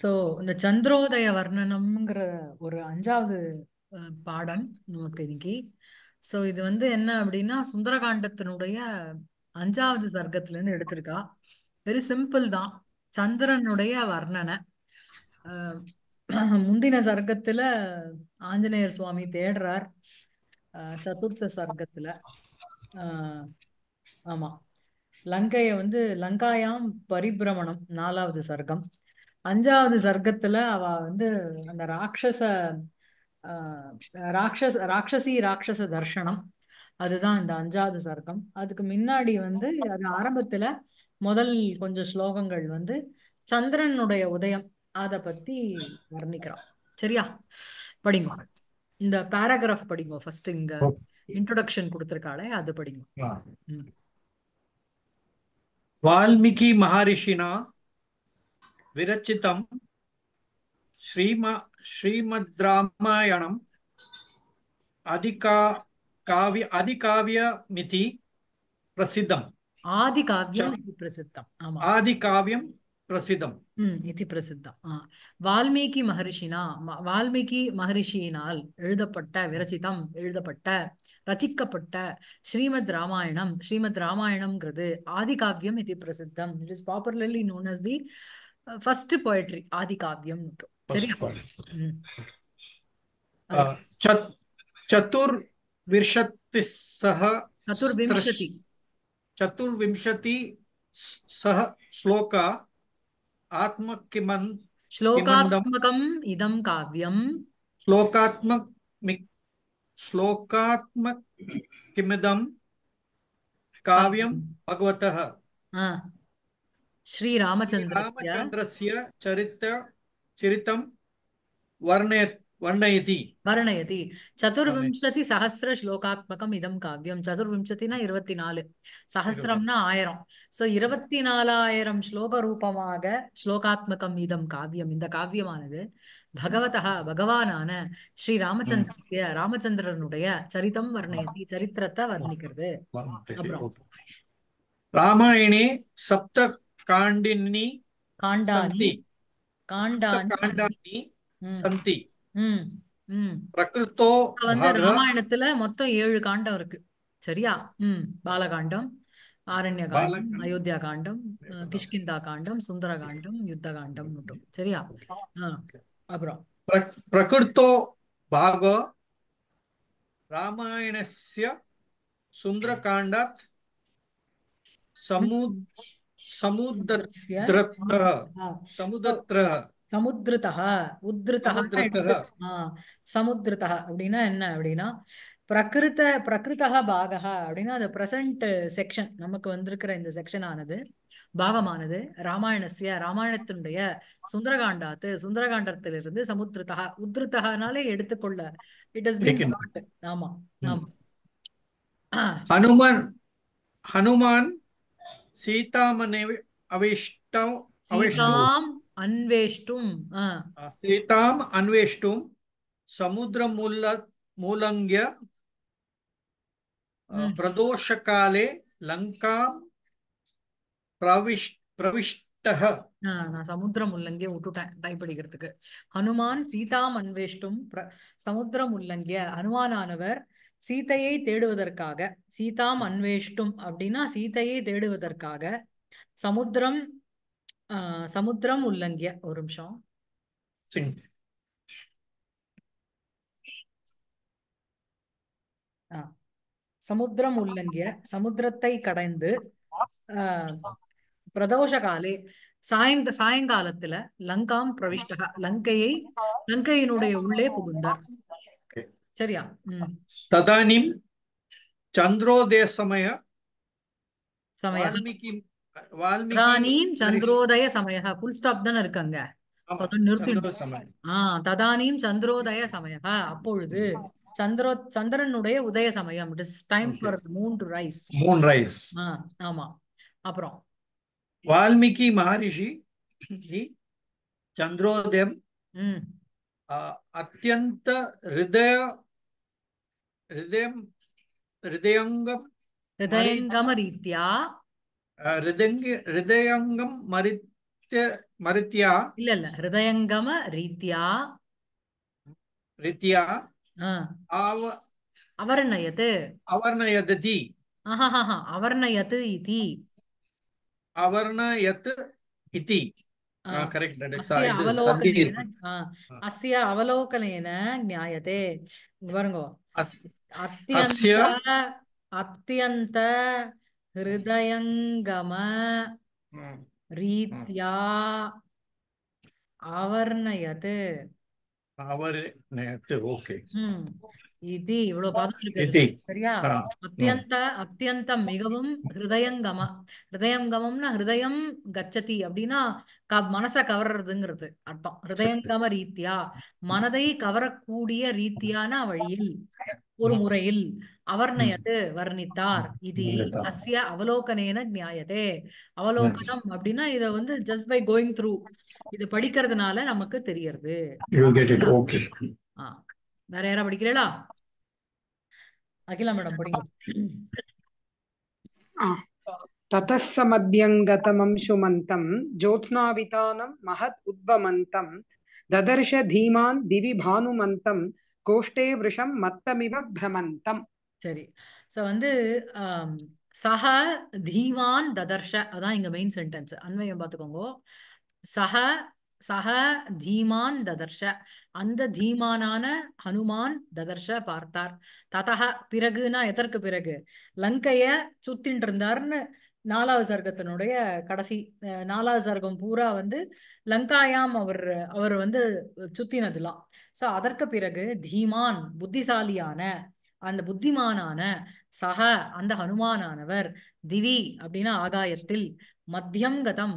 so இந்த சந்திரோதய வர்ணனம்ங்கிற ஒரு அஞ்சாவது பாடம் நமக்கு இன்னைக்கு ஸோ இது வந்து என்ன அப்படின்னா சுந்தரகாண்டத்தினுடைய அஞ்சாவது சர்க்கத்துலேருந்து எடுத்திருக்கா வெரி சிம்பிள் தான் சந்திரனுடைய வர்ணனை முந்தின சர்க்கத்துல ஆஞ்சநேயர் சுவாமி தேடுறார் சதுர்த்த சர்க்கத்துல ஆஹ் ஆமா வந்து லங்காயாம் பரிபிரமணம் நாலாவது சர்க்கம் அஞ்சாவது சர்க்கத்துல அவ வந்து அந்த ராட்சச ராட்சச ராட்சசி ராட்சச தர்ஷனம் அதுதான் இந்த அஞ்சாவது சர்க்கம் அதுக்கு முன்னாடி வந்து அது ஆரம்பத்துல முதல் கொஞ்சம் ஸ்லோகங்கள் வந்து சந்திரனுடைய உதயம் அத பத்தி வர்ணிக்கிறான் சரியா படிங்க இந்த பேராகிராஃப் படிங்க ஃபர்ஸ்ட் இங்க இன்ட்ரோடக்ஷன் கொடுத்திருக்காளே அது படிங்க வால்மீகி மகாரிஷினா విరచితం శ్రీమ శ్రీమద్ రామాయణం అధికా కావ్య అధికావ్యమితి ప్రసిద్ధం ఆదికావ్యం ప్రసిద్ధం ఆదికావ్యం ప్రసిద్ధం ఇది பிரசித்தம் வால்மீகி மகரிஷினா வால்மீகி மகரிஷியினால் எழுதப்பட்ட விரச்சிதம் எழுதப்பட்ட ரச்சிக்கப்பட்ட ஸ்ரீமத் ராமாயணம் ஸ்ரீமத் ராமாயணம்ங்கிறது காவியம் இது பிரசித்தம் it is popularly known as the first poetry ಆದಿ ಕಾವ್ಯಂ ಉಂಟು ಸರಿ ಚತುರ್ವಿಂಶತಿ ಸಹ ಚತುರ್ವಿಂಶತಿ ಚತುರ್ವಿಂಶತಿ ಸಹ ಶ್ಲೋಕ ಆತ್ಮ ಕಿಮನ್ श्लोकात्मकम् इदं काव्यम् श्लोकात्मक श्लोकात्मक किमिदं काव्यं भगवतः श्रीरामचन्द्रस्य चरित चरितं वर्णय வர்ணயதி வர்ணயதி சதுர்விம்சதி சஹசிர ஸ்லோகாத்மகம் இதம் காவியம் சதுர்விம்சத்தினா இருபத்தி நாலு சஹசிரம்னா ஆயிரம் சோ இருபத்தி நாலாயிரம் ஸ்லோக ரூபமாக ஸ்லோகாத்மகம் இதம் காவியம் இந்த காவியமானது பகவதா பகவானான ஸ்ரீ ராமச்சந்திரசிய ராமச்சந்திரனுடைய சரித்தம் வர்ணயதி சரித்திரத்தை வர்ணிக்கிறது அப்புறம் சப்த काण्डिन्नि काण्डानि காண்டாணி சந்தி பிரகிருத்தோ ராமாயணத்துல மொத்தம் ஏழு காண்டம் இருக்கு சரியா ம் பாலகாண்டம் ஆரண்ய காண்டம் அயோத்தியா காண்டம் கிஷ்கிந்தா காண்டம் சுந்தர காண்டம் யுத்த காண்டம் மட்டும் சரியா அப்புறம் பிரகிருத்தோ பாக ராமாயணஸ்ய சுந்தரகாண்டாத் சமுத் அப்படின்னா என்ன அப்படின்னா பிரகிருத அப்படின்னா செக்ஷன் நமக்கு வந்திருக்கிற இந்த செக்ஷன் ஆனது பாகமானது ராமாயணசிய ராமாயணத்தினுடைய சுந்தரகாண்டாத்து சுந்தரகாண்டத்திலிருந்து சமுத்திருத்தா உத்ருத்தகானாலே எடுத்துக்கொள்ள இட் இஸ் ஆமா ஆமா ஹனுமன் ஹனுமான் சீதாமனை அவேஷ்டம் சீதாம் அன்வேஷ்டும் சீதாம் அன்வேஷ்டும் சமுদ্ర மூல பிரதோஷ காலே லங்காம் பிரவிஷ் பிரவிஷ்டஹ நான் சமுத்திரம் உள்ளங்கே விட்டுட்டேன் டைப் அடிக்கிறதுக்கு ஹனுமான் சீதாம் அன்வேஷ்டும் சமுத்திரம் உள்ளங்கிய ஹனுமானானவர் ஆனவர் சீதையை தேடுவதற்காக சீதாம் அன்வேஷ்டும் அப்படின்னா சீதையை தேடுவதற்காக சமுத்திரம் சமுத்திரம் உள்ளங்கிய ஒரு நிமிஷம் சமுத்திரம் உள்ளங்கிய சமுத்திரத்தை கடைந்து பிரதோஷ காலே சாயங்க சாயங்காலத்துல லங்காம் பிரவிஷ்டகா லங்கையை லங்கையினுடைய உள்ளே புகுந்தார் சரியா ததானிம் சந்திரோதய சமய வால்மீகி வால்மீகி சந்திரோதய சமய புல் ஸ்டாப் தானே இருக்காங்க ததானியும் சந்திரோதய சமய அப்பொழுது சந்திரோ சந்திரனுடைய உதய சமயம் it is time for moon rise moon rise ஆமா அப்புறம் வால்மீகி மகரிஷி சந்திரோதயம் அத்தியந்த ஹிருதய ஹிருதயம் ஜாயத்தை अस्य अवलोकनेन ज्ञायते அத்தியந்த अत्यन्त हृदयङ्गम रीत्या அவர்ணயது ஆவர்ணயத் ஓகே இது இவ்வளவு பார்த்துருக்கு சரியா அத்தியந்த அத்தியந்தம் மிகவும் ஹிருதயங்கம ஹிருதயங்கமம்னா ஹிருதயம் கச்சதி அப்படின்னா க மனச கவர்றதுங்கிறது அர்த்தம் ஹிருதயங்கம ரீத்தியா மனதை கவரக்கூடிய ரீத்தியான வழியில் ஒரு முறையில் அவர்ணயத்து வர்ணித்தார் இது அசிய அவலோகனேன நியாயதே அவலோகனம் அப்படின்னா இத வந்து ஜஸ்ட் பை கோயிங் த்ரூ இது படிக்கிறதுனால நமக்கு தெரியறது வேற யாரா படிக்கிறீங்களா அகிலா மேடம் படிங்க ततस्समद्यङ्गतमं सुमन्तं ज्योत्स्नावितानं महत् उद्वमन्तं ददर्श धीमान् दिवि भानुमन्तं கோஷ்டே விருஷம் மத்தமிவ பிரமந்தம் சரி சோ வந்து சஹ தீவான் ததர்ஷ அதான் இங்க மெயின் சென்டென்ஸ் அன்வயம் பார்த்துக்கோங்க சஹ சஹ தீமான் ததர்ஷ அந்த தீமானான ஹனுமான் ததர்ஷ பார்த்தார் ததக பிறகுனா எதற்கு பிறகு லங்கைய சுத்தின் இருந்தார்னு நாலாவது சர்க்கத்தினுடைய கடைசி நாலாவது சர்க்கம் பூரா வந்து லங்காயாம் அவர் அவர் வந்து சுத்தினதுலாம் ஸோ அதற்கு பிறகு தீமான் புத்திசாலியான அந்த புத்திமானான சக அந்த ஹனுமானானவர் திவி அப்படின்னா ஆகாயத்தில் மத்தியம் கதம்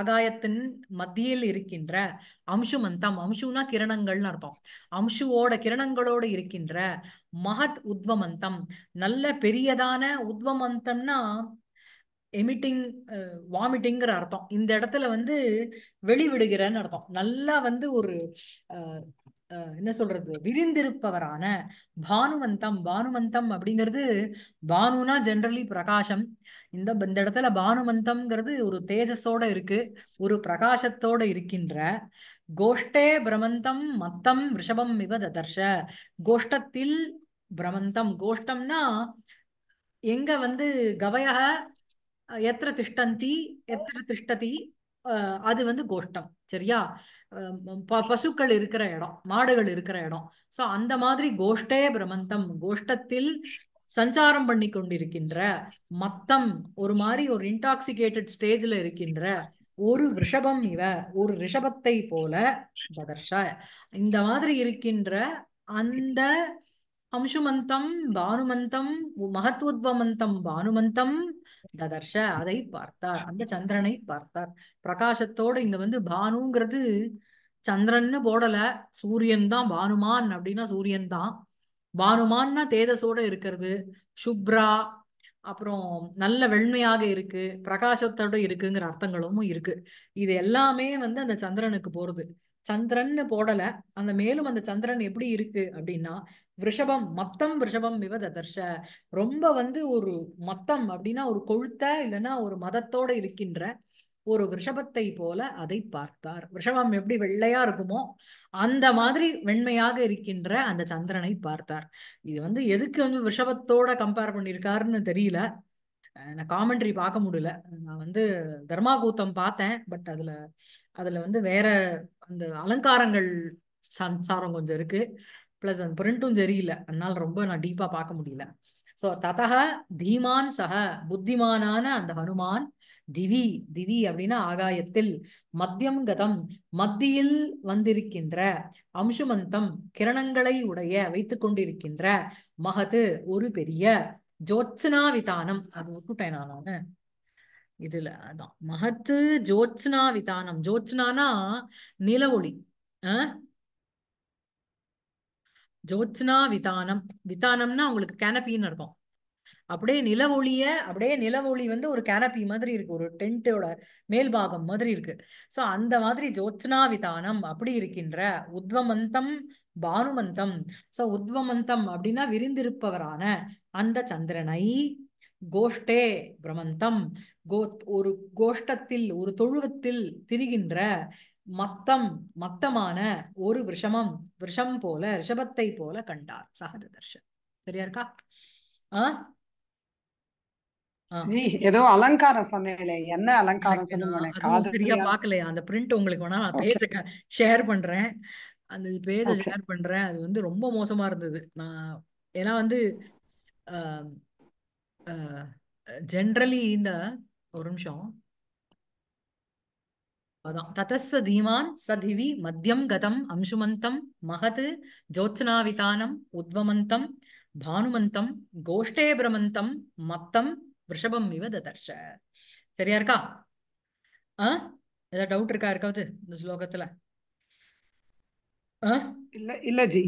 ஆகாயத்தின் மத்தியில் இருக்கின்ற அம்சு மந்தம் அம்சுனா கிரணங்கள்னு அர்த்தம் அம்சுவோட கிரணங்களோட இருக்கின்ற மகத் உத்வமந்தம் நல்ல பெரியதான உத்வமந்தம்னா எமிட்டிங் வாமிட்டிங்கிற அர்த்தம் இந்த இடத்துல வந்து வெளிவிடுகிறன்னு அர்த்தம் நல்லா வந்து ஒரு என்ன சொல்றது விரிந்திருப்பவரான பானுவந்தம் பானுமந்தம் அப்படிங்கிறது பானுனா ஜென்ரலி பிரகாசம் இந்த இந்த இடத்துல பானுமந்தம்ங்கிறது ஒரு தேஜஸோட இருக்கு ஒரு பிரகாசத்தோட இருக்கின்ற கோஷ்டே பிரமந்தம் மத்தம் ரிஷபம் இவ தர்ஷ கோஷ்டத்தில் பிரமந்தம் கோஷ்டம்னா எங்க வந்து கவய எத்திர திஷ்டந்தி எத்திர திஷ்டதி அது வந்து கோஷ்டம் சரியா பசுக்கள் இருக்கிற இடம் மாடுகள் இருக்கிற இடம் சோ அந்த மாதிரி கோஷ்டே பிரமந்தம் கோஷ்டத்தில் சஞ்சாரம் பண்ணி கொண்டிருக்கின்ற மத்தம் ஒரு மாதிரி ஒரு இன்டாக்சிகேட்டட் ஸ்டேஜ்ல இருக்கின்ற ஒரு ரிஷபம் இவ ஒரு ரிஷபத்தை போல ஜதர்ஷ இந்த மாதிரி இருக்கின்ற அந்த அம்சுமந்தம் பானுமந்தம் மகத்துவமந்தம் பானுமந்தம் ததர்ஷ அதை பார்த்தார் அந்த சந்திரனை பார்த்தார் பிரகாசத்தோடு இங்க வந்து பானுங்கிறது சந்திரன்னு போடல சூரியன் தான் பானுமான் அப்படின்னா சூரியன் தான் பானுமான்னா தேஜஸோட இருக்கிறது சுப்ரா அப்புறம் நல்ல வெண்மையாக இருக்கு பிரகாசத்தோட இருக்குங்கிற அர்த்தங்களும் இருக்கு இது எல்லாமே வந்து அந்த சந்திரனுக்கு போறது சந்திரன்னு போடல அந்த மேலும் அந்த சந்திரன் எப்படி இருக்கு அப்படின்னா விஷபம் மத்தம் விஷபம் இவ ததர்ஷ ரொம்ப வந்து ஒரு மத்தம் அப்படின்னா ஒரு கொழுத்த இல்லைன்னா ஒரு மதத்தோட இருக்கின்ற ஒரு விஷபத்தை போல அதை பார்த்தார் விஷபம் எப்படி வெள்ளையா இருக்குமோ அந்த மாதிரி வெண்மையாக இருக்கின்ற அந்த சந்திரனை பார்த்தார் இது வந்து எதுக்கு வந்து விஷபத்தோட கம்பேர் பண்ணியிருக்காருன்னு தெரியல நான் காமெண்ட்ரி பார்க்க முடியல நான் வந்து தர்மா கூத்தம் பார்த்தேன் பட் அதுல அதுல வந்து வேற அந்த அலங்காரங்கள் சஞ்சாரம் கொஞ்சம் இருக்கு பிளஸ் அந்த பிரிண்ட்டும் சரியில்லை அதனால ரொம்ப நான் டீப்பா பார்க்க முடியல ஸோ ததக தீமான் சக புத்திமானான அந்த ஹனுமான் திவி திவி அப்படின்னா ஆகாயத்தில் மத்தியம் கதம் மத்தியில் வந்திருக்கின்ற அம்சுமந்தம் கிரணங்களை உடைய வைத்து கொண்டிருக்கின்ற மகது ஒரு பெரிய ஜோத்ஸ்னா விதானம் அது விட்டுட்டேன் நானு இதுல அதான் மகத்து ஜோத்ஸ்னா விதானம் ஜோத்ஸ்னானா நில ஒளி ஜோத்ஸ்னா விதானம் விதானம்னா உங்களுக்கு கேனப்பின்னு இருக்கும் அப்படியே நில ஒளிய அப்படியே நிலவொளி வந்து ஒரு கேனப்பி மாதிரி இருக்கு ஒரு டென்ட்டோட மேல்பாகம் மாதிரி இருக்கு ஸோ அந்த மாதிரி ஜோத்னா விதானம் அப்படி இருக்கின்ற உத்வமந்தம் பானுமந்தம் ஸோ உத்வமந்தம் அப்படின்னா விரிந்திருப்பவரான அந்த சந்திரனை கோஷ்டே பிரமந்தம் கோ ஒரு கோஷ்டத்தில் ஒரு தொழுவத்தில் திரிகின்ற மத்தம் மத்தமான ஒரு விஷமம் விஷம் போல ரிஷபத்தை போல கண்டார் தர்ஷன் சரியா இருக்கா ஆஹ் ஏதோ அலங்காரம் சொன்னேன் என்ன அலங்காரம் சொல்லுங்க சரியா பாக்கலையா அந்த பிரிண்ட் உங்களுக்கு வேணா நான் பேஜ ஷேர் பண்றேன் அந்த பேஜ ஷேர் பண்றேன் அது வந்து ரொம்ப மோசமா இருந்தது நான் ஏன்னா வந்து ஜென்ரலி இந்த ஒரு நிமிஷம் அதான் ததஸ்ஸ தீமான் சதிவி மத்தியம் கதம் அம்சுமந்தம் மகத் ஜோத்ஸ்னாவிதானம் உத்வமந்தம் பானுமந்தம் கோஷ்டே பிரமந்தம் மத்தம் ரிஷபம் இவ ததர்ஷ சரியா இருக்கா ஆ ஏதாவது டவுட் இருக்கா இருக்காவது இந்த ஸ்லோகத்துல இல்ல இல்ல ஜி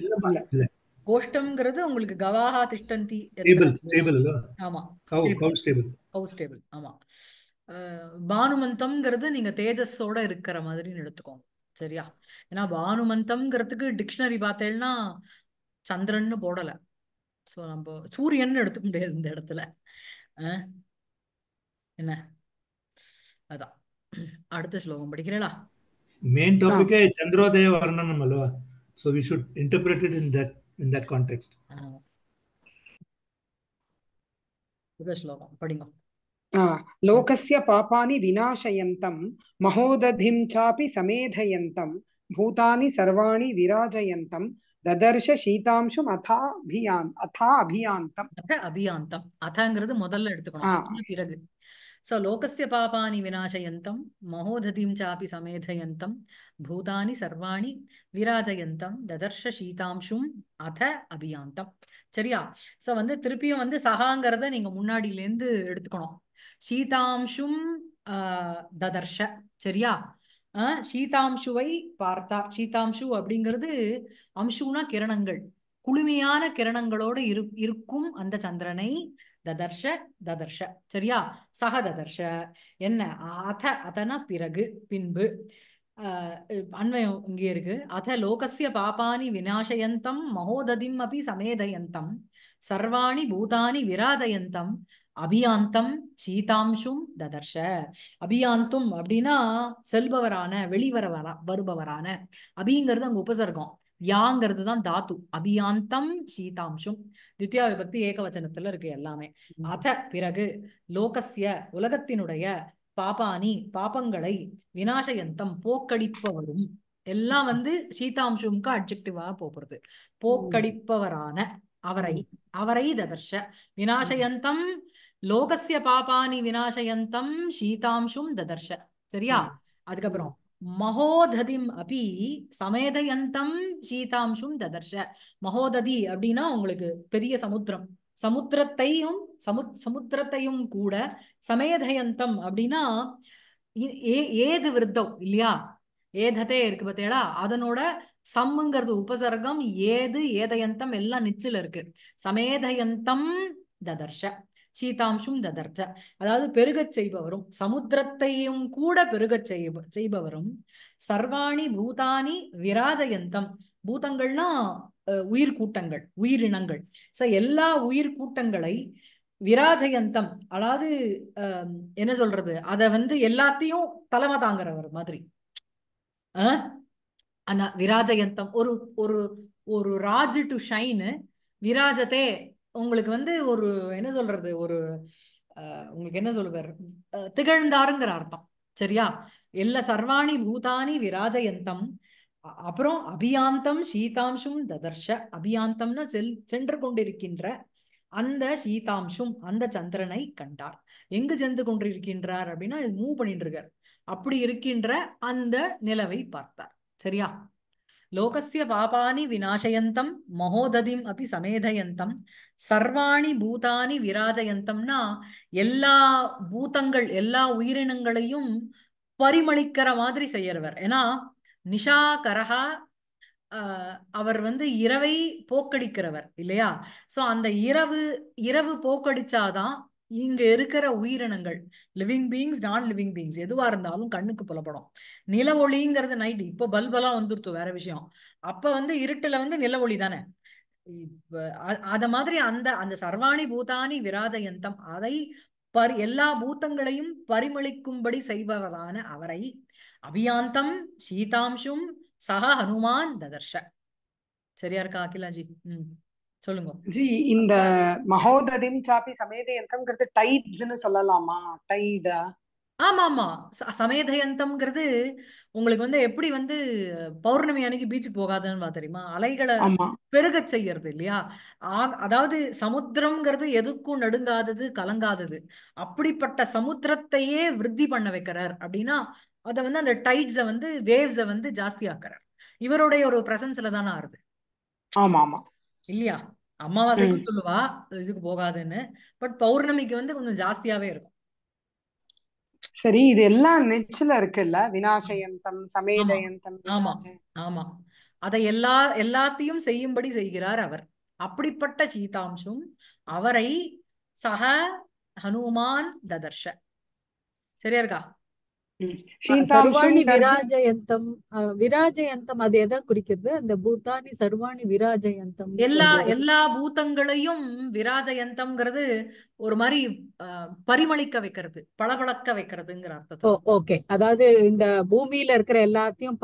கோஷ்டம்ங்கிறது உங்களுக்கு கவாஹா திஷ்டந்தி ஆமா பானுமந்தம்ங்கிறது நீங்க தேஜஸோட இருக்கிற மாதிரின்னு எடுத்துக்கோங்க சரியா ஏன்னா பானுமந்தம்ங்கிறதுக்கு டிக்ஷனரி பார்த்தேன்னா சந்திரன் போடல ஸோ நம்ம சூரியன் எடுத்துக்க முடியாது இந்த இடத்துல என்ன அதான் அடுத்த ஸ்லோகம் படிக்கிறீங்களா மெயின் டாபிக்கே சந்திரோதய வர்ணனம் அல்லவா so we should interpret it in that in that context படிங்க లోకస్య పాపాని వినాశయంతం మహోదధిం చాపి సమేధయంతం భూతాని సర్వాణి విరాజయంతం ததர்ஷ சீதாம்சும் அதா அபியான் அதா அபியாந்தம் அத அபியாந்தம் அதங்கிறது முதல்ல எடுத்துக்கணும் பிறகு சோ லோகசிய பாபானி விநாசயந்தம் மகோததிம் சாபி சமேதயந்தம் பூதானி சர்வாணி விராஜயந்தம் ததர்ஷ சீதாம்சும் அத அபியாந்தம் சரியா சோ வந்து திருப்பியும் வந்து சகாங்கிறத நீங்க முன்னாடியில இருந்து எடுத்துக்கணும் சீதாம்சும் ததர்ஷ சரியா சீதாம்சுவை பார்த்தா சீதாம்சு அப்படிங்கிறது அம்சுனா கிரணங்கள் குளுமையான கிரணங்களோடு இரு இருக்கும் அந்த சந்திரனை ததர்ஷ ததர்ஷ சரியா சக ததர்ஷ என்ன அத அதனா பிறகு பின்பு அண்மயம் இங்கே இருக்கு அத லோகசிய பாபானி விநாசயந்தம் மகோததிம் அப்படி சமேதயந்தம் சர்வாணி பூதானி விராஜயந்தம் அபியாந்தம் சீதாம்சும் ததர்ஷ அபியாந்தும் அப்படின்னா செல்பவரான வெளிவரவரா வருபவரான அபிங்கிறது அங்க உபசர்க்கம் யாங்கிறது தான் தாத்து அபியாந்தம் சீதாம்சும் தித்யா விபக்தி ஏகவச்சனத்துல இருக்கு எல்லாமே அத பிறகு லோகசிய உலகத்தினுடைய பாபானி பாப்பங்களை வினாசயந்தம் போக்கடிப்பவரும் எல்லாம் வந்து சீதாம்சும்க்கு அட்ஜெக்டிவா போகிறது போக்கடிப்பவரான அவரை அவரை ததர்ஷ வினாசயந்தம் லோகசிய பாபானி வினாசயந்தம் சீதாம்சும் ததர்ஷ சரியா அதுக்கப்புறம் மகோததிம் அபி சமேதயந்தம் சீதாம்சும் ததர்ஷ மகோததி அப்படின்னா உங்களுக்கு பெரிய சமுத்திரம் சமுத்திரத்தையும் சமு சமுத்திரத்தையும் கூட சமேதயந்தம் அப்படின்னா ஏது விருத்தம் இல்லையா ஏததே இருக்கு பார்த்தீங்களா அதனோட சம்முங்கிறது உபசர்க்கம் ஏது ஏதயந்தம் எல்லாம் நிச்சல இருக்கு சமேதயந்தம் ததர்ஷ சீதாம்சும் ததர்த்த அதாவது பெருகச் செய்பவரும் சமுத்திரத்தையும் கூட பெருகச் செய்ய செய்பவரும் சர்வாணி பூதானி விராஜயந்தம் பூதங்கள்னா உயிர் கூட்டங்கள் உயிரினங்கள் சோ எல்லா உயிர் கூட்டங்களை விராஜயந்தம் அதாவது என்ன சொல்றது அத வந்து எல்லாத்தையும் தலைமை தாங்கிறவர் மாதிரி ஆனா விராஜயந்தம் ஒரு ஒரு ஒரு ராஜு டு ஷைனு விராஜத்தே உங்களுக்கு வந்து ஒரு என்ன சொல்றது ஒரு உங்களுக்கு என்ன சொல்லுவார் திகழ்ந்தாருங்கிற அர்த்தம் சரியா எல்லா சர்வாணி பூதானி விராஜயந்தம் அப்புறம் அபியாந்தம் சீதாம்சும் ததர்ஷ அபியாந்தம்னா செல் சென்று கொண்டிருக்கின்ற அந்த சீதாம்சும் அந்த சந்திரனை கண்டார் எங்கு சென்று கொண்டிருக்கின்றார் அப்படின்னா மூவ் பண்ணிட்டு இருக்கார் அப்படி இருக்கின்ற அந்த நிலவை பார்த்தார் சரியா லோகசிய பாபானி விநாசயந்தம் மகோததிம் அப்படி சமேதயந்தம் சர்வாணி பூதானி விராஜயந்தம்னா எல்லா பூதங்கள் எல்லா உயிரினங்களையும் பரிமளிக்கிற மாதிரி செய்யறவர் ஏன்னா நிஷா கரஹா அவர் வந்து இரவை போக்கடிக்கிறவர் இல்லையா சோ அந்த இரவு இரவு போக்கடிச்சாதான் இங்க இருக்கிற உயிரினங்கள் living beings non living beings எதுவா இருந்தாலும் கண்ணுக்கு புலப்படும் நில ஒளிங்கிறது நைட்டு இப்போ பல்பெல்லாம் வந்துருத்து வேற விஷயம் அப்ப வந்து இருட்டுல வந்து நில ஒளி தானே அத மாதிரி அந்த அந்த சர்வாணி பூதானி விராஜயந்தம் அதை பரி எல்லா பூத்தங்களையும் பரிமளிக்கும்படி செய்பவரான அவரை அபியாந்தம் சீதாம்சும் சக ஹனுமான் ததர்ஷ சரியா இருக்கா அகிலாஜி உம் சொல்லுங்க ஜி இந்த மகோததிம் சாப்பி சமேதயந்தம்ங்கிறது டைட்ஸ்னு சொல்லலாமா டைடா ஆமா ஆமா சமேதயந்தம்ங்கிறது உங்களுக்கு வந்து எப்படி வந்து பௌர்ணமி அன்னைக்கு பீச்சு போகாதுன்னு தெரியுமா அலைகளை பெருக செய்யறது இல்லையா அதாவது சமுத்திரம்ங்கிறது எதுக்கும் நடுங்காதது கலங்காதது அப்படிப்பட்ட சமுத்திரத்தையே விருத்தி பண்ண வைக்கிறார் அப்படின்னா அதை வந்து அந்த டைட்ஸை வந்து வேவ்ஸை வந்து ஜாஸ்தி ஆக்குறார் இவருடைய ஒரு பிரசன்ஸ்ல தானே ஆறுது ஆமா ஆமா இல்லையா அமாவாசைக்கு சொல்லுவா இதுக்கு போகாதுன்னு பட் பௌர்ணமிக்கு வந்து கொஞ்சம் ஜாஸ்தியாவே இருக்கும் சரி இது எல்லாம் நெச்சில இருக்குல்ல வினாசயந்தம் சமேதயந்தம் ஆமா ஆமா அதை எல்லா எல்லாத்தையும் செய்யும்படி செய்கிறார் அவர் அப்படிப்பட்ட சீதாம்சும் அவரை சக ஹனுமான் ததர்ஷ சரியா இருக்கா சர்வாணி விராஜயந்தம் விராஜயந்தம் அது எதை குறிக்கிறது அந்த பூத்தானி சர்வாணி விராஜயந்தம் எல்லா எல்லா பூத்தங்களையும் விராஜயந்தம்ங்கிறது ஒரு மாதிரி பரிமளிக்க வைக்கிறது பளபளக்க வைக்கிறதுங்கிற அர்த்தம் ஓகே அதாவது இந்த பூமியில இருக்கிற எல்லாத்தையும்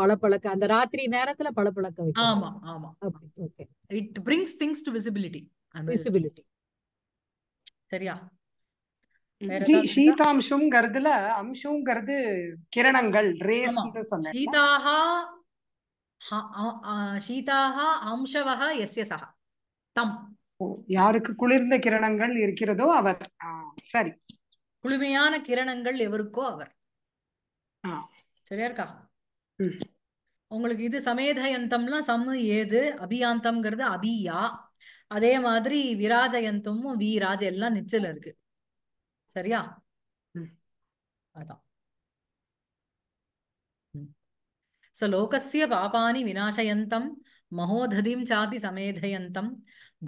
பளபளக்க அந்த ராத்திரி நேரத்துல பளபளக்க வைக்கிறது ஆமா ஆமா okay it brings things to visibility visibility சரியா சீதாம்சம்ங்கிறதுல அம்சம்ங்கிறது கிரணங்கள் ரேஸ் சொன்னேன் சீதாஹா சீதாஹா எஸ் எஸ்ய தம் யாருக்கு குளிர்ந்த கிரணங்கள் இருக்கிறதோ அவர் சரி குளுமையான கிரணங்கள் எவருக்கோ அவர் சரியா இருக்கா உங்களுக்கு இது சமேதயந்தம்லாம் சம் ஏது அபியாந்தம்ங்கிறது அபியா அதே மாதிரி விராஜயந்தமும் வீராஜ் எல்லாம் நிச்சல் இருக்கு சரியா அதான் சோ லோகசிய பாபானி விநாசயந்தம் மகோததிம் சாபி சமேதயந்தம்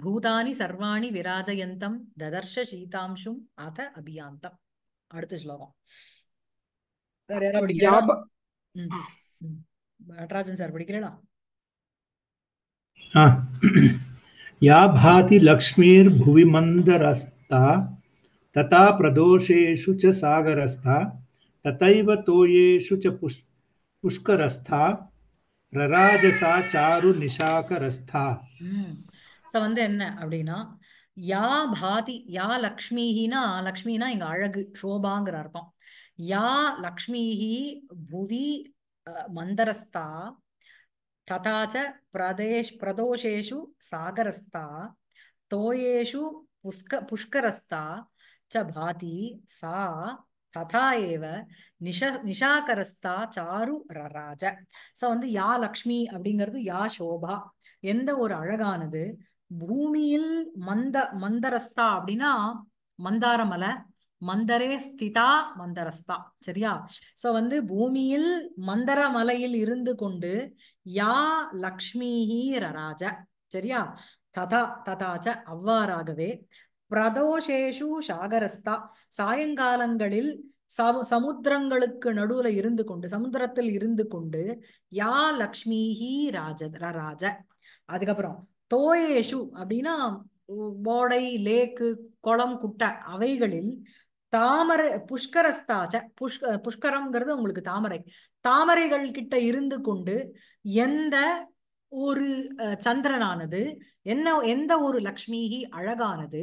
பூதானி சர்வாணி விராஜயந்தம் ததர்ஷ சீதாம்சும் அத அபியாந்தம் அடுத்த ஸ்லோகம் வேற யாரா படிக்கிறா நடராஜன் சார் படிக்கிறீங்களா या भाति लक्ष्मीर्भुवि तथा प्रदोषेषु च सागरस्था तथैव तोयेषु च पुष् पुष्करस्था ரராஜசா சாரு நிஷாகரஸ்தா ஸோ வந்து என்ன அப்படின்னா யா பாதி யா லக்ஷ்மிஹினா லக்ஷ்மினா இங்கே அழகு சோபாங்கிற அர்த்தம் யா லக்ஷ்மிஹி புவி மந்தரஸ்தா ததாச்ச பிரதேஷ் பிரதோஷேஷு சாகரஸ்தா தோயேஷு புஷ்க புஷ்கரஸ்தா च भाति सा ததா ஏவ நிஷ நிஷாகரஸ்தா சாரு ரராஜ சோ வந்து யா லக்ஷ்மி அப்படிங்கிறது யா சோபா எந்த ஒரு அழகானது பூமியில் மந்த மந்தரஸ்தா அப்படின்னா மந்தாரமலை மந்தரே ஸ்திதா மந்தரஸ்தா சரியா சோ வந்து பூமியில் மந்தர மலையில் இருந்து கொண்டு யா லக்ஷ்மி ரராஜ சரியா ததா ததாச்ச அவ்வாறாகவே பிரதோஷேஷு சாகரஸ்தா சாயங்காலங்களில் சமு சமுத்திரங்களுக்கு நடுவுல இருந்து கொண்டு சமுத்திரத்தில் இருந்து கொண்டு யா லக்ஷ்மிஹி ராஜ ராஜ அதுக்கப்புறம் தோயேஷு அப்படின்னா ஓடை லேக்கு குளம் குட்டை அவைகளில் தாமரை புஷ்கரஸ்தாச்ச புஷ்க புஷ்கரம்ங்கிறது உங்களுக்கு தாமரை தாமரைகள் கிட்ட இருந்து கொண்டு எந்த ஒரு சந்திரனானது என்ன எந்த ஒரு லக்ஷ்மி அழகானது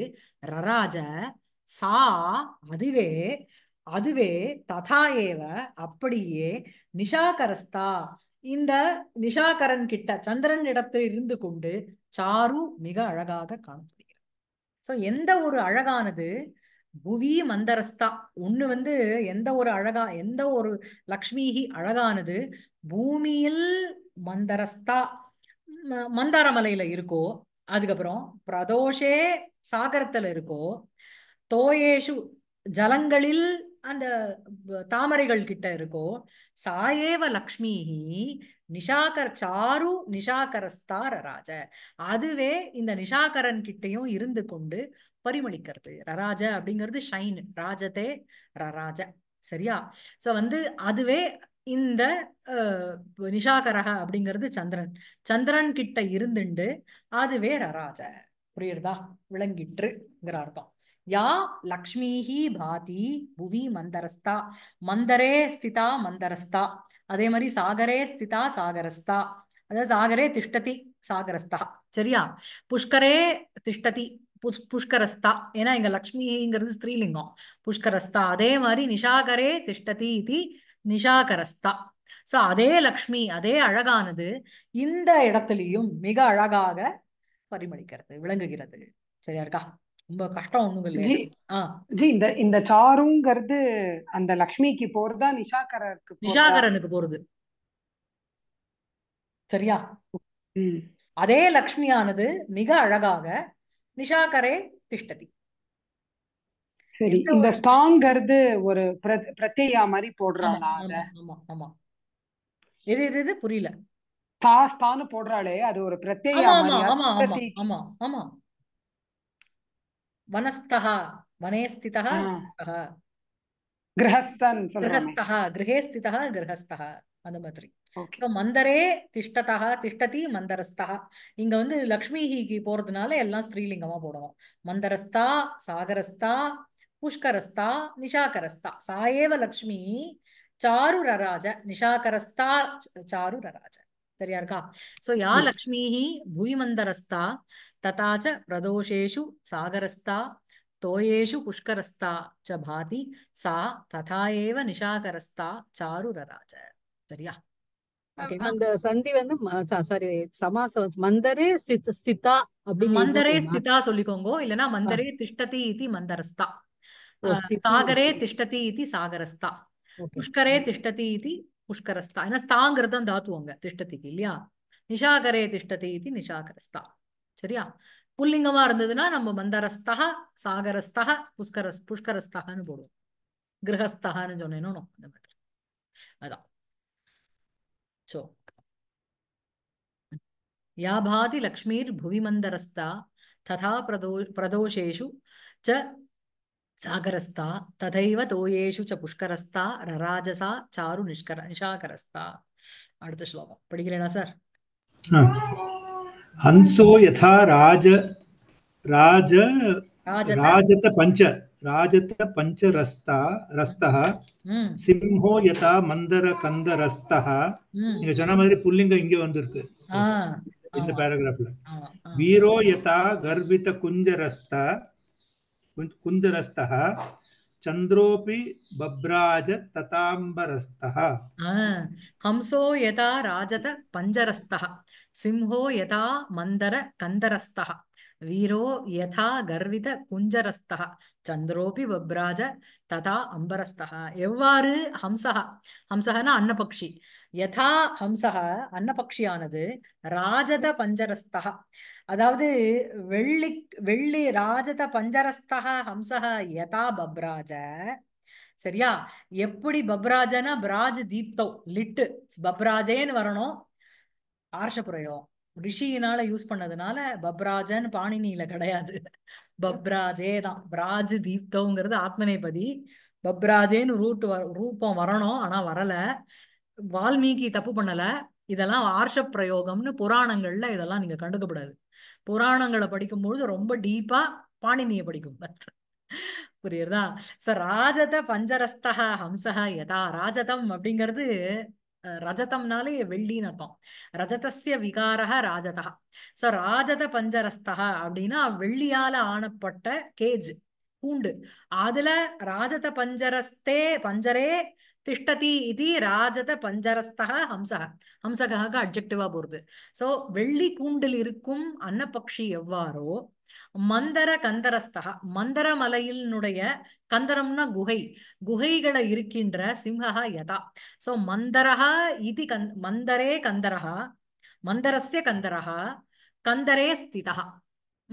ரராஜ சா அதுவே அதுவே ததா ஏவ அப்படியே நிஷாகரஸ்தா இந்த நிஷாகரன் கிட்ட சந்திரன் இடத்தில் இருந்து கொண்டு சாரு மிக அழகாக காணப்படுகிறார் ஸோ எந்த ஒரு அழகானது புவி மந்தரஸ்தா ஒன்று வந்து எந்த ஒரு அழகா எந்த ஒரு லக்ஷ்மி அழகானது பூமியில் மந்தரஸ்தா மலையில இருக்கோ அதுக்கப்புறம் பிரதோஷே சாகரத்துல இருக்கோ தோயேஷு ஜலங்களில் அந்த தாமரைகள் கிட்ட இருக்கோ சாயேவ லக்ஷ்மி நிஷாகர் சாரு நிஷாகரஸ்தார ராஜ அதுவே இந்த நிஷாகரன் கிட்டையும் இருந்து கொண்டு பரிமளிக்கிறது ரராஜ அப்படிங்கிறது ஷைன் ராஜதே ரராஜ சரியா சோ வந்து அதுவே இந்த நிஷாகரக அப்படிங்கிறது சந்திரன் சந்திரன் கிட்ட இருந்துண்டு அதுவே ரராஜ புரியுறதா விளங்கிட்டுங்கிற அர்த்தம் யா லக்ஷ்மிஹி பாதி புவி மந்தரஸ்தா மந்தரே ஸ்திதா மந்தரஸ்தா அதே மாதிரி சாகரே ஸ்திதா சாகரஸ்தா அதாவது சாகரே திஷ்டதி சாகரஸ்தா சரியா புஷ்கரே திஷ்டதி புஷ் புஷ்கரஸ்தா ஏன்னா இங்க லக்ஷ்மிங்கிறது ஸ்ரீலிங்கம் புஷ்கரஸ்தா அதே மாதிரி நிஷாகரே திஷ்டதி இது நிஷாகரஸ்தா ஸோ அதே லக்ஷ்மி அதே அழகானது இந்த இடத்துலையும் மிக அழகாக பரிமளிக்கிறது விளங்குகிறது சரியா இருக்கா ரொம்ப கஷ்டம் ஒண்ணும் இல்லை ஜி இந்த இந்த சாருங்கிறது அந்த லக்ஷ்மிக்கு போறதா நிஷாகரருக்கு நிஷாகரனுக்கு போறது சரியா அதே லக்ஷ்மியானது மிக அழகாக நிஷாகரே திஷ்டதி சரி இந்த ஸ்தாங்கிறது ஒரு பிரத்யா மாதிரி போடுறாளா ஆமா எது எது எது புரியல தா ஸ்தான்னு போடுறாளே அது ஒரு பிரத்யா ஆமா ஆமா ஆமா வனஸ்தஹா வனே ஸ்திதஹா கிரகஸ்தன் கிரகஸ்தஹா கிரகே ஸ்திதஹா கிரகஸ்தஹா அந்த மாதிரி மந்தரே திஷ்டதா திஷ்டதி மந்தரஸ்தா இங்க வந்து லக்ஷ்மிஹிக்கு போறதுனால எல்லாம் ஸ்திரீலிங்கமா போடணும் மந்தரஸ்தா சாகரஸ்தா புஷ்கரஸ்தா நிஷாகரஸ்தா சாயேவ லக்ஷ்மி சாருரராஜ நிஷாகரஸ்தா சாருரராஜ சரியா இருக்கா சோ யா லக்ஷ்மி பூமந்தரஸ்தா ததாச்ச பிரதோஷேஷு சாகரஸ்தா தோயேஷு புஷ்கரஸ்தா ச பாதி சா ததா ஏவ நிஷாகரஸ்தா சாருரராஜ சரியா அந்த சந்தி வந்து சாரி சமாசம் மந்தரே ஸ்திதா அப்படி மந்தரே ஸ்திதா சொல்லிக்கோங்க இல்லனா மந்தரே திஷ்டதி இதி மந்தரஸ்தா சாகரே திஷ்டதி இது சாகரஸ்தா புஷ்கரே திஷ்டதி இது புஷ்கரஸ்தா ஏன்னா ஸ்தாங்கிறதான் தாத்து அங்க திஷ்டதிக்கு இல்லையா நிஷாகரே திஷ்டதி இது நிஷாகரஸ்தா சரியா புல்லிங்கமா இருந்ததுன்னா நம்ம மந்தரஸ்தக சாகரஸ்தக புஷ்கரஸ் புஷ்கரஸ்தகன்னு போடுவோம் கிரகஸ்தகன்னு சொன்னேனோ அந்த மாதிரி அதான் சோ யா லக்ஷ்மீர் புவி மந்தரஸ்தா ததா பிரதோ பிரதோஷேஷு சாகரஸ்தா ததைவ தோயேஷு ச புஷ்கரஸ்தா ரராஜசா சாரு நிஷ்கர நிஷாகரஸ்தா அடுத்த ஸ்லோகம் படிக்கிறேனா சார் ஹன்சோ யதா ராஜ ராஜ ராஜத பஞ்ச ராஜத பஞ்ச ரஸ்தா ரஸ்தா சிம்ஹோ யதா மந்தர கந்த ரஸ்தா நீங்க சொன்ன மாதிரி புல்லிங்கம் இங்க வந்திருக்கு இந்த பேராகிராஃப்ல வீரோ யதா கர்வித குஞ்ச ரஸ்தா कुन्दरस्तः चन्द्रोऽपि बभ्राज तताम्बरस्तः हंसो यथा राजत पञ्जरस्तः सिंहो यथा मन्दर कन्दरस्तः வீரோ யதா கர்வித குஞ்சரஸ்தா சந்திரோபி வப்ராஜ ததா அம்பரஸ்தா எவ்வாறு ஹம்சகா ஹம்சகனா அன்னபக்ஷி யதா ஹம்சகா அன்னபக்ஷியானது ராஜத பஞ்சரஸ்தா அதாவது வெள்ளி வெள்ளி ராஜத பஞ்சரஸ்தக ஹம்சக யதா பப்ராஜ சரியா எப்படி பப்ராஜனா பிராஜ் தீப்தோ லிட்டு பப்ராஜேன்னு வரணும் ஆர்ஷ பிரயோகம் ரிஷியினால யூஸ் பண்ணதுனால பப்ராஜன் பாணினியில கிடையாது பப்ராஜே தான் பிராஜ் தீப்தோங்கிறது ஆத்மநேபதி பப்ராஜேன்னு ரூட் ரூபம் வரணும் ஆனா வரல வால்மீகி தப்பு பண்ணல இதெல்லாம் ஆர்ஷ பிரயோகம்னு புராணங்கள்ல இதெல்லாம் நீங்க கண்டுக்கப்படாது புராணங்களை படிக்கும்பொழுது ரொம்ப டீப்பா பாணினியை படிக்கும் புரியுறதா சார் ராஜத பஞ்சரஸ்தகா ஹம்சகா யதா ராஜதம் அப்படிங்கிறது ரஜதம்னாலே வெள்ளின்னு அர்த்தம் ரஜதஸ்ய விகாரக ராஜதா சோ ராஜத பஞ்சரஸ்தா அப்படின்னா வெள்ளியால ஆனப்பட்ட கேஜ் கூண்டு அதுல ராஜத பஞ்சரஸ்தே பஞ்சரே திஷ்டதி இது ராஜத பஞ்சரஸ்தக ஹம்சக ஹம்சகாக அப்ஜெக்டிவா போறது சோ வெள்ளி கூண்டில் இருக்கும் அன்னபக்ஷி எவ்வாறோ மந்தர கந்தரஸ்தகா மந்தர மலையினுடைய கந்தரம்னா குகை குகைகளை இருக்கின்ற சிம்ஹா யதா சோ மந்தரஹா இது கந் மந்தரே கந்தரஹா மந்தரஸ்ய கந்தரஹா கந்தரே ஸ்திதா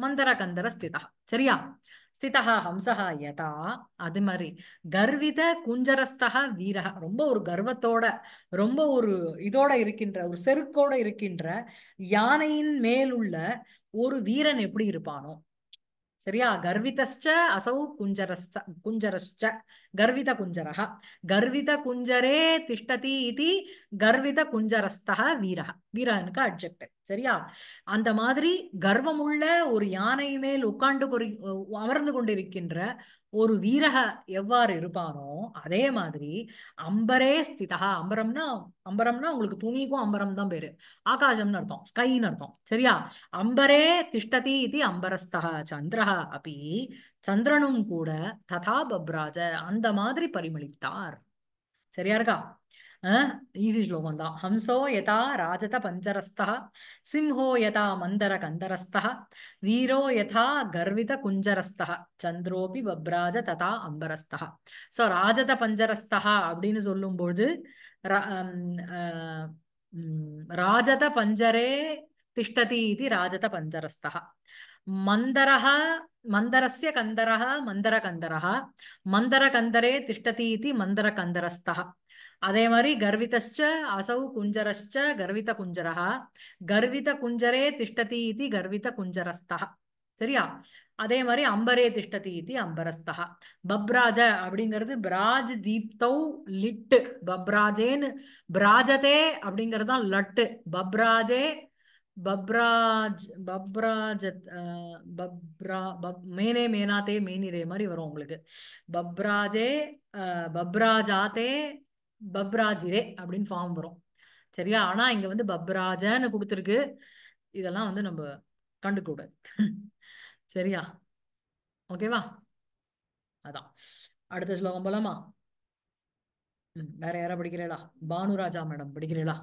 மந்தர கந்தர ஸ்திதா சரியா ஸ்திதா ஹம்சஹா யதா அது மாதிரி கர்வித குஞ்சரஸ்தகா வீரா ரொம்ப ஒரு கர்வத்தோட ரொம்ப ஒரு இதோட இருக்கின்ற ஒரு செருக்கோட இருக்கின்ற யானையின் மேலுள்ள ஒரு வீரன் எப்படி இருப்பானோ சரியா கர்விதச்ச அசௌ குஞ்சரஸ்த குஞ்சரஸ்ச கர்வித குஞ்சரக கர்வித குஞ்சரே திஷ்டதி இது கர்வித குஞ்சரஸ்த வீர வீரனுக்கு அட்ஜெக்ட் சரியா அந்த மாதிரி கர்வமுள்ள ஒரு யானை மேல் கொரி அமர்ந்து கொண்டிருக்கின்ற ஒரு வீரக எவ்வாறு இருப்பானோ அதே மாதிரி அம்பரே ஸ்திதா அம்பரம்னா அம்பரம்னா உங்களுக்கு துணிக்கும் அம்பரம் தான் பேரு ஆகாசம்னு அர்த்தம் ஸ்கைன்னு அர்த்தம் சரியா அம்பரே திஷ்டதி இது அம்பரஸ்தக சந்திரஹா அப்படி சந்திரனும் கூட ததா பப்ராஜ அந்த மாதிரி பரிமளித்தார் சரியா இருக்கா ஈஸி ஸ்லோகம் தான் ஹம்சோ யதா ராஜத பஞ்சரஸ்தா சிம்ஹோ யதா மந்தர கந்தரஸ்தா வீரோ யதா கர்வித குஞ்சரஸ்தா சந்திரோபி வப்ராஜ ததா அம்பரஸ்தா சோ ராஜத பஞ்சரஸ்தா அப்படின்னு சொல்லும்போது ராஜத பஞ்சரே திஷ்டதி இது ராஜத பஞ்சரஸ்தா மந்தரः மந்தரஸ்ய மந்தர கந்தரः மந்தர கந்தரே திஷ்டதி இது மந்தர கந்தரஸ்தா அதே மாதிரி கர்வித்த அசௌ குஞ்சரஸ்ச கர்வித குஞ்சரா கர்வித குஞ்சரே திஷ்டதி இது கர்வித குஞ்சரஸ்தா சரியா அதே மாதிரி அம்பரே திஷ்டதி இது அம்பரஸ்தா பப்ராஜ அப்படிங்கிறது பிராஜ் தீப்தௌ லிட்டு பப்ராஜேன்னு பிராஜதே அப்படிங்கிறது தான் லட்டு பப்ராஜே பப்ராஜ் பப்ராஜ் பப்ரா பப் மேனே மேனாத்தே மேனிரே மாதிரி வரும் உங்களுக்கு பப்ராஜே பப்ராஜாத்தே பப்ராஜிரே அப்படின்னு ஃபார்ம் வரும் சரியா ஆனா இங்க வந்து பப்ராஜன்னு கொடுத்துருக்கு இதெல்லாம் வந்து நம்ம கண்டுக்கூடாது சரியா ஓகேவா அதான் அடுத்த ஸ்லோகம் போலாமா ம் வேற யாரா படிக்கிறேடா பானுராஜா மேடம் படிக்கிறேடா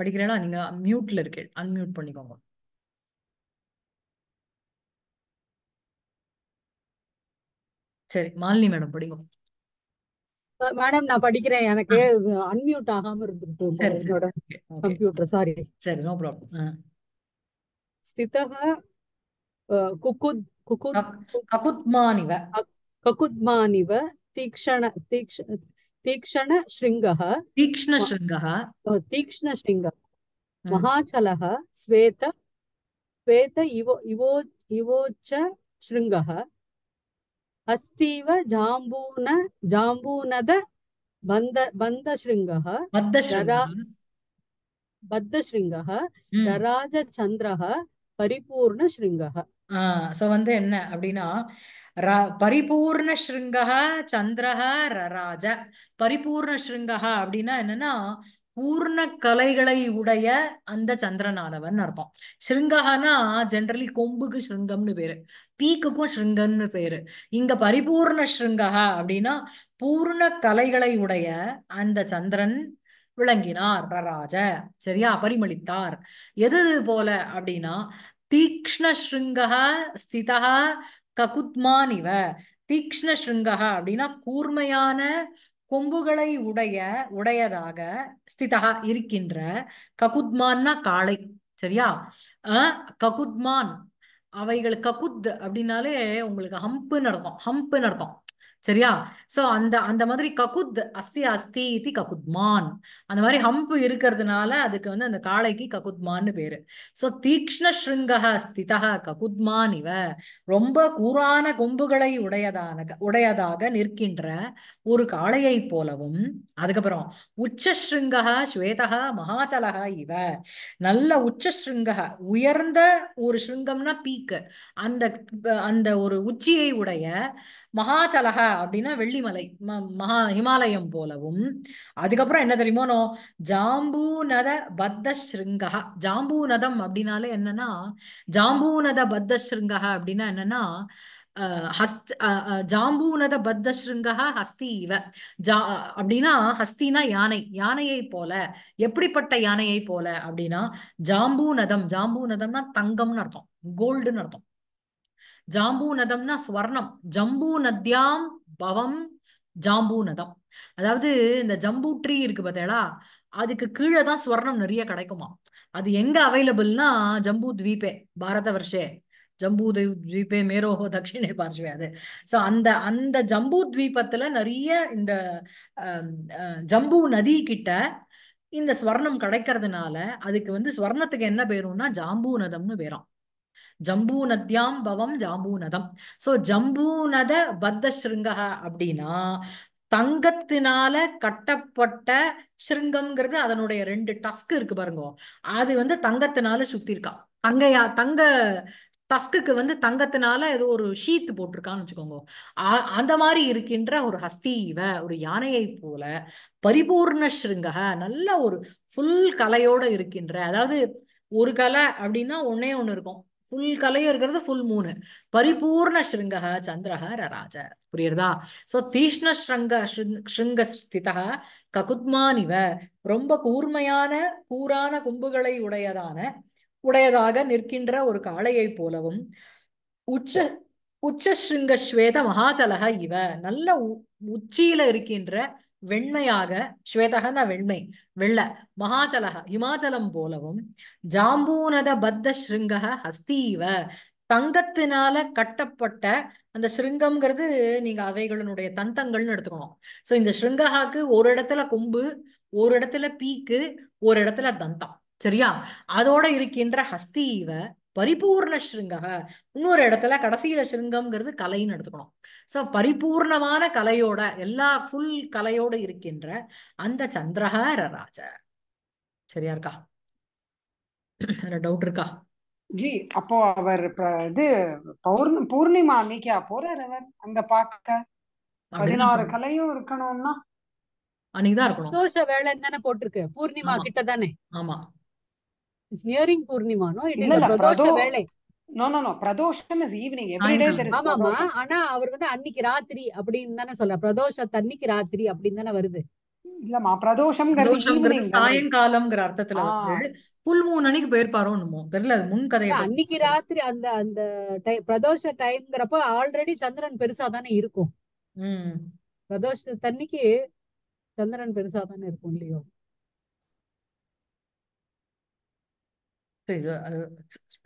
படிக்கிறேன்னா நீங்க மியூட்ல இருக்கேன் அன்மியூட் பண்ணிக்கோங்க சரி மாலினி மேடம் படிங்க மேடம் நான் படிக்கிறேன் எனக்கு அன்மியூட் ஆகாம இருந்துட்டு கம்ப்யூட்டர் சாரி சரி நோ ப்ராப்ளம் ஸ்திதஹ ககுத்மானிவ ககுத்மானிவ தீக்ஷண தீக்ஷ தீக்ஷண ஸ்ருங்கஹ தீக்ஷண ஸ்ருங்கஹ தீக்ஷ்ண ஸ்ருங்கஹ மகாச்சலஹ ஸ்வேத ஸ்வேத இவோ இவோ இவோச்ச ஸ்ருங்கஹ அஸ்தீவ ஜாம்பூன ஜாம்பூனத பந்த பந்த ஸ்ருங்கஹ பத்த ஸ்ருங்கஹ ரராஜ சந்திரஹ பரிபூர்ண ஸ்ருங்கஹ சோ வந்து என்ன அப்படின்னா பரிபூர்ண ஸ்ருங்கஹ சந்திரஹ ரராஜ பரிபூர்ண ஸ்ருங்கஹ அப்படின்னா என்னன்னா பூர்ண கலைகளை உடைய அந்த சந்திரனானவன் அர்த்தம் ஸ்ருங்ககனா ஜென்ரலி கொம்புக்கு ஸ்ருங்கம்னு பேரு பீக்குக்கும் ஸ்ருங்கம்னு பேரு இங்க பரிபூர்ண ஸ்ருங்ககா அப்படின்னா பூர்ண கலைகளை உடைய அந்த சந்திரன் விளங்கினார் ரராஜ சரியா பரிமளித்தார் எது போல அப்படின்னா தீக்ஷ்ண ஸ்ருங்ககா ஸ்திதா ககுத்மான் இவ தீக்ஷ்ண ஸ்ருங்ககா அப்படின்னா கூர்மையான கொம்புகளை உடைய உடையதாக ஸ்திதா இருக்கின்ற ககுத்மான்னா காளை சரியா ககுத்மான் அவைகள் ககுத் அப்படின்னாலே உங்களுக்கு ஹம்புன்னு நடக்கும் ஹம்புன்னு நடக்கும் சரியா சோ அந்த அந்த மாதிரி ககுத் அஸ்தி அஸ்தி இது ககுத்மான் அந்த மாதிரி ஹம்பு இருக்கிறதுனால அதுக்கு வந்து அந்த காளைக்கு ககுத்மான்னு பேரு சோ தீக்ஷ்ண ஸ்ருங்கக ஸ்திதக ககுத்மான் இவ ரொம்ப கூறான கொம்புகளை உடையதான உடையதாக நிற்கின்ற ஒரு காளையை போலவும் அதுக்கப்புறம் உச்சஸ்ருங்கக ஸ்வேதக மகாச்சலக இவ நல்ல உச்சஸ்ருங்கக உயர்ந்த ஒரு ஸ்ருங்கம்னா பீக்கு அந்த அந்த ஒரு உச்சியை உடைய மகாச்சலக அப்படின்னா வெள்ளிமலை மகா ஹிமாலயம் போலவும் அதுக்கப்புறம் என்ன தெரியுமோனோ ஜாம்பூநத பத்த ஸ்ருங்கா ஜாம்பூநதம் அப்படின்னாலே என்னன்னா ஜாம்பூநத பத்த ஸ்ருங்கா அப்படின்னா என்னன்னா ஹஸ்த் ஜாம்பூனத பத்த ஸ்ருங்கா ஹஸ்தி இவ ஜா அப்படின்னா ஹஸ்தினா யானை யானையை போல எப்படிப்பட்ட யானையை போல அப்படின்னா ஜாம்பூநதம் ஜாம்பூநதம்னா தங்கம்னு அர்த்தம் கோல்டுன்னு அர்த்தம் ஜாம்பூநதம்னா ஸ்வர்ணம் ஜம்பூ நத்யாம் பவம் ஜாம்பூநதம் அதாவது இந்த ஜம்பூ ட்ரீ இருக்கு பார்த்தேடா அதுக்கு கீழே தான் ஸ்வர்ணம் நிறைய கிடைக்குமா அது எங்க அவைலபிள்னா ஜம்பூ த்வீபே பாரத வருஷே ஜம்பூ த்வீபே மேரோஹோ தட்சிணே பார்ஜுவே அது ஸோ அந்த அந்த ஜம்பூ த்வீபத்துல நிறைய இந்த ஜம்பூ நதி கிட்ட இந்த ஸ்வர்ணம் கிடைக்கிறதுனால அதுக்கு வந்து ஸ்வர்ணத்துக்கு என்ன பேரும்னா ஜாம்பூநதம்னு பேரும் ஜம்பூ நத்யாம் பவம் ஜாம்பூநதம் சோ ஜம்பூநத பத்த ஸ்ருங்கா அப்படின்னா தங்கத்தினால கட்டப்பட்ட ஸ்ருங்கம்ங்கிறது அதனுடைய ரெண்டு டஸ்க் இருக்கு பாருங்க அது வந்து தங்கத்தினால சுத்தி இருக்கா தங்கையா தங்க டஸ்குக்கு வந்து தங்கத்தினால ஏதோ ஒரு ஷீத்து போட்டிருக்கான்னு வச்சுக்கோங்க அந்த மாதிரி இருக்கின்ற ஒரு ஹஸ்தி இவ ஒரு யானையை போல பரிபூர்ண ஸ்ருங்க நல்ல ஒரு ஃபுல் கலையோட இருக்கின்ற அதாவது ஒரு கலை அப்படின்னா ஒன்னே ஒன்று இருக்கும் ஃபுல் கலையும் இருக்கிறது ஃபுல் மூணு பரிபூர்ண ஸ்ருங்கக சந்திரஹ ரராஜ புரியுறதா சோ தீஷ்ண ஸ்ருங்க ஸ்ருங்க ஸ்திதா ககுத்மானிவ ரொம்ப கூர்மையான கூரான கும்புகளை உடையதான உடையதாக நிற்கின்ற ஒரு காளையை போலவும் உச்ச உச்ச ஸ்ருங்க ஸ்வேத மகாஜலக இவ நல்ல உச்சியில இருக்கின்ற வெண்மையாக ஸ்வேதகன வெண்மை வெள்ள மகாச்சலக ஹிமாச்சலம் போலவும் ஜாம்பூனத பத்த ஸ்ருங்கக ஹஸ்தீவ தங்கத்தினால கட்டப்பட்ட அந்த ஸ்ருங்கம்ங்கிறது நீங்க அவைகளினுடைய தந்தங்கள்னு எடுத்துக்கணும் சோ இந்த ஸ்ருங்கஹாக்கு ஒரு இடத்துல கொம்பு ஒரு இடத்துல பீக்கு ஒரு இடத்துல தந்தம் சரியா அதோட இருக்கின்ற ஹஸ்தீவ பரிபூர்ண ஸ்ருங்கக இன்னொரு இடத்துல கடைசியில ஸ்ருங்கம்ங்கிறது கலைன்னு எடுத்துக்கணும் ஸோ பரிபூர்ணமான கலையோட எல்லா ஃபுல் கலையோட இருக்கின்ற அந்த சந்திரஹர ராஜ சரியா இருக்கா டவுட் இருக்கா ஜி அப்போ அவர் இது பௌர்ண பூர்ணிமா அன்னைக்கா போறார் அவர் அங்க பார்க்க பதினாறு கலையும் இருக்கணும்னா அன்னைக்குதான் இருக்கணும் சோஷ வேலை தானே போட்டிருக்கு பூர்ணிமா கிட்ட தானே ஆமா இட்ஸ் நியரிங் பூர்ணிமானோ இட் இஸ் பிரதோஷ வேளை no no no Pradosham is evening everyday there is ஆமாமா ஆனா அவர் வந்து அன்னைக்கு ராத்திரி அப்படின்னு தான சொல்ல பிரதோஷ தன்னைக்கு ராத்திரி அப்படின்னு தான வருது இல்லம்மா பிரதோஷம்ங்கிறது சாயங்காலம்ங்கிற அர்த்தத்துல வந்து புல்மூன் அன்னைக்கு போயிருப்பாரோ என்னமோ தெரியல அது முன் கதை அன்னைக்கு ராத்திரி அந்த அந்த பிரதோஷ டைம்ங்கிறப்ப ஆல்ரெடி சந்திரன் பெருசா தானே இருக்கும் பிரதோஷ தன்னைக்கு சந்திரன் பெருசா தானே இருக்கும் இல்லையோ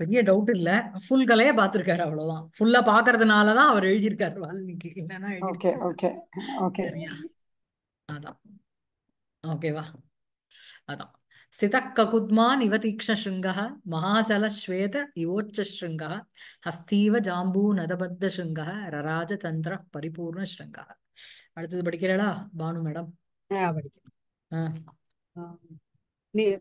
பெரிய டவுட் இல்ல ஃபுல் கலைய பாத்திருக்காரு அவ்வளவுதான் ஃபுல்லா பாக்குறதுனால தான் அவர் எழுதியிருக்காரு வால்மீகி இல்லைன்னா ஓகே ஓகே ஓகே அதான் ஓகேவா அதான் சிதக்ககுத்மா நிவதீக்ஷங்க மகாச்சலஸ்வேத ஹஸ்தீவ ஜாம்பூ நதபத்தஸ்ருங்க ரராஜ தந்திர பரிபூர்ண ஸ்ருங்க அடுத்தது படிக்கிறாளா பானு மேடம் படிக்கிறேன்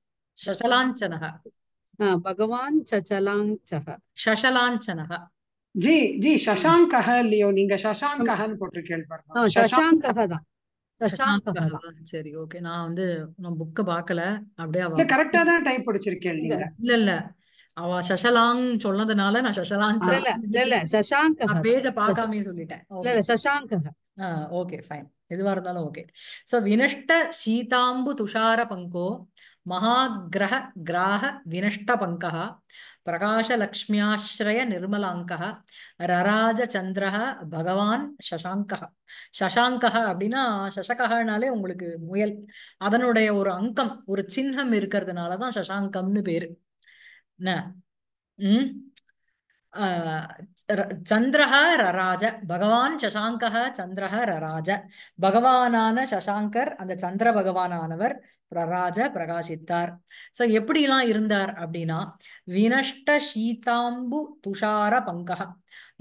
சசலாஞ்சனக பகவான் சச்சலாஞ்சக சசலாஞ்சனக ஜி ஜி சசாங்கக இல்லையோ நீங்க சசாங்ககன்னு போட்டு கேள்வி சசாங்கக தான் சரி ஓகே நான் வந்து நான் புக்க பாக்கல அப்படியே கரெக்டா தான் டைப் பிடிச்சிருக்கேன் இல்ல இல்ல அவ சசலாங் சொன்னதுனால நான் சசலாங் இல்ல இல்ல சசாங்க பேச பார்க்காமயே சொல்லிட்டேன் இல்ல இல்ல சசாங்க ஓகே ஃபைன் எதுவா இருந்தாலும் ஓகே சோ வினஷ்ட சீதாம்பு துஷார பங்கோ மகாகிரக கிராக வினஷ்டபங்கः பிரகாசலக்ஷ்மியாஸ்ரய ரராஜ ரராஜச்சந்திரः பகவான் சசாங்கः சசாங்கः அப்படின்னா சசகனாலே உங்களுக்கு முயல் அதனுடைய ஒரு அங்கம் ஒரு சின்னம் இருக்கிறதுனால தான் சசாங்கம்னு பேரு என்ன ம் சந்திரஹ ரராஜ பகவான் சசாங்கக சந்திரஹ ரராஜ பகவானான சசாங்கர் அந்த சந்திர பகவானானவர் ரராஜ பிரகாசித்தார் சோ எப்படிலாம் இருந்தார் அப்படின்னா வினஷ்ட சீதாம்பு துஷார பங்கக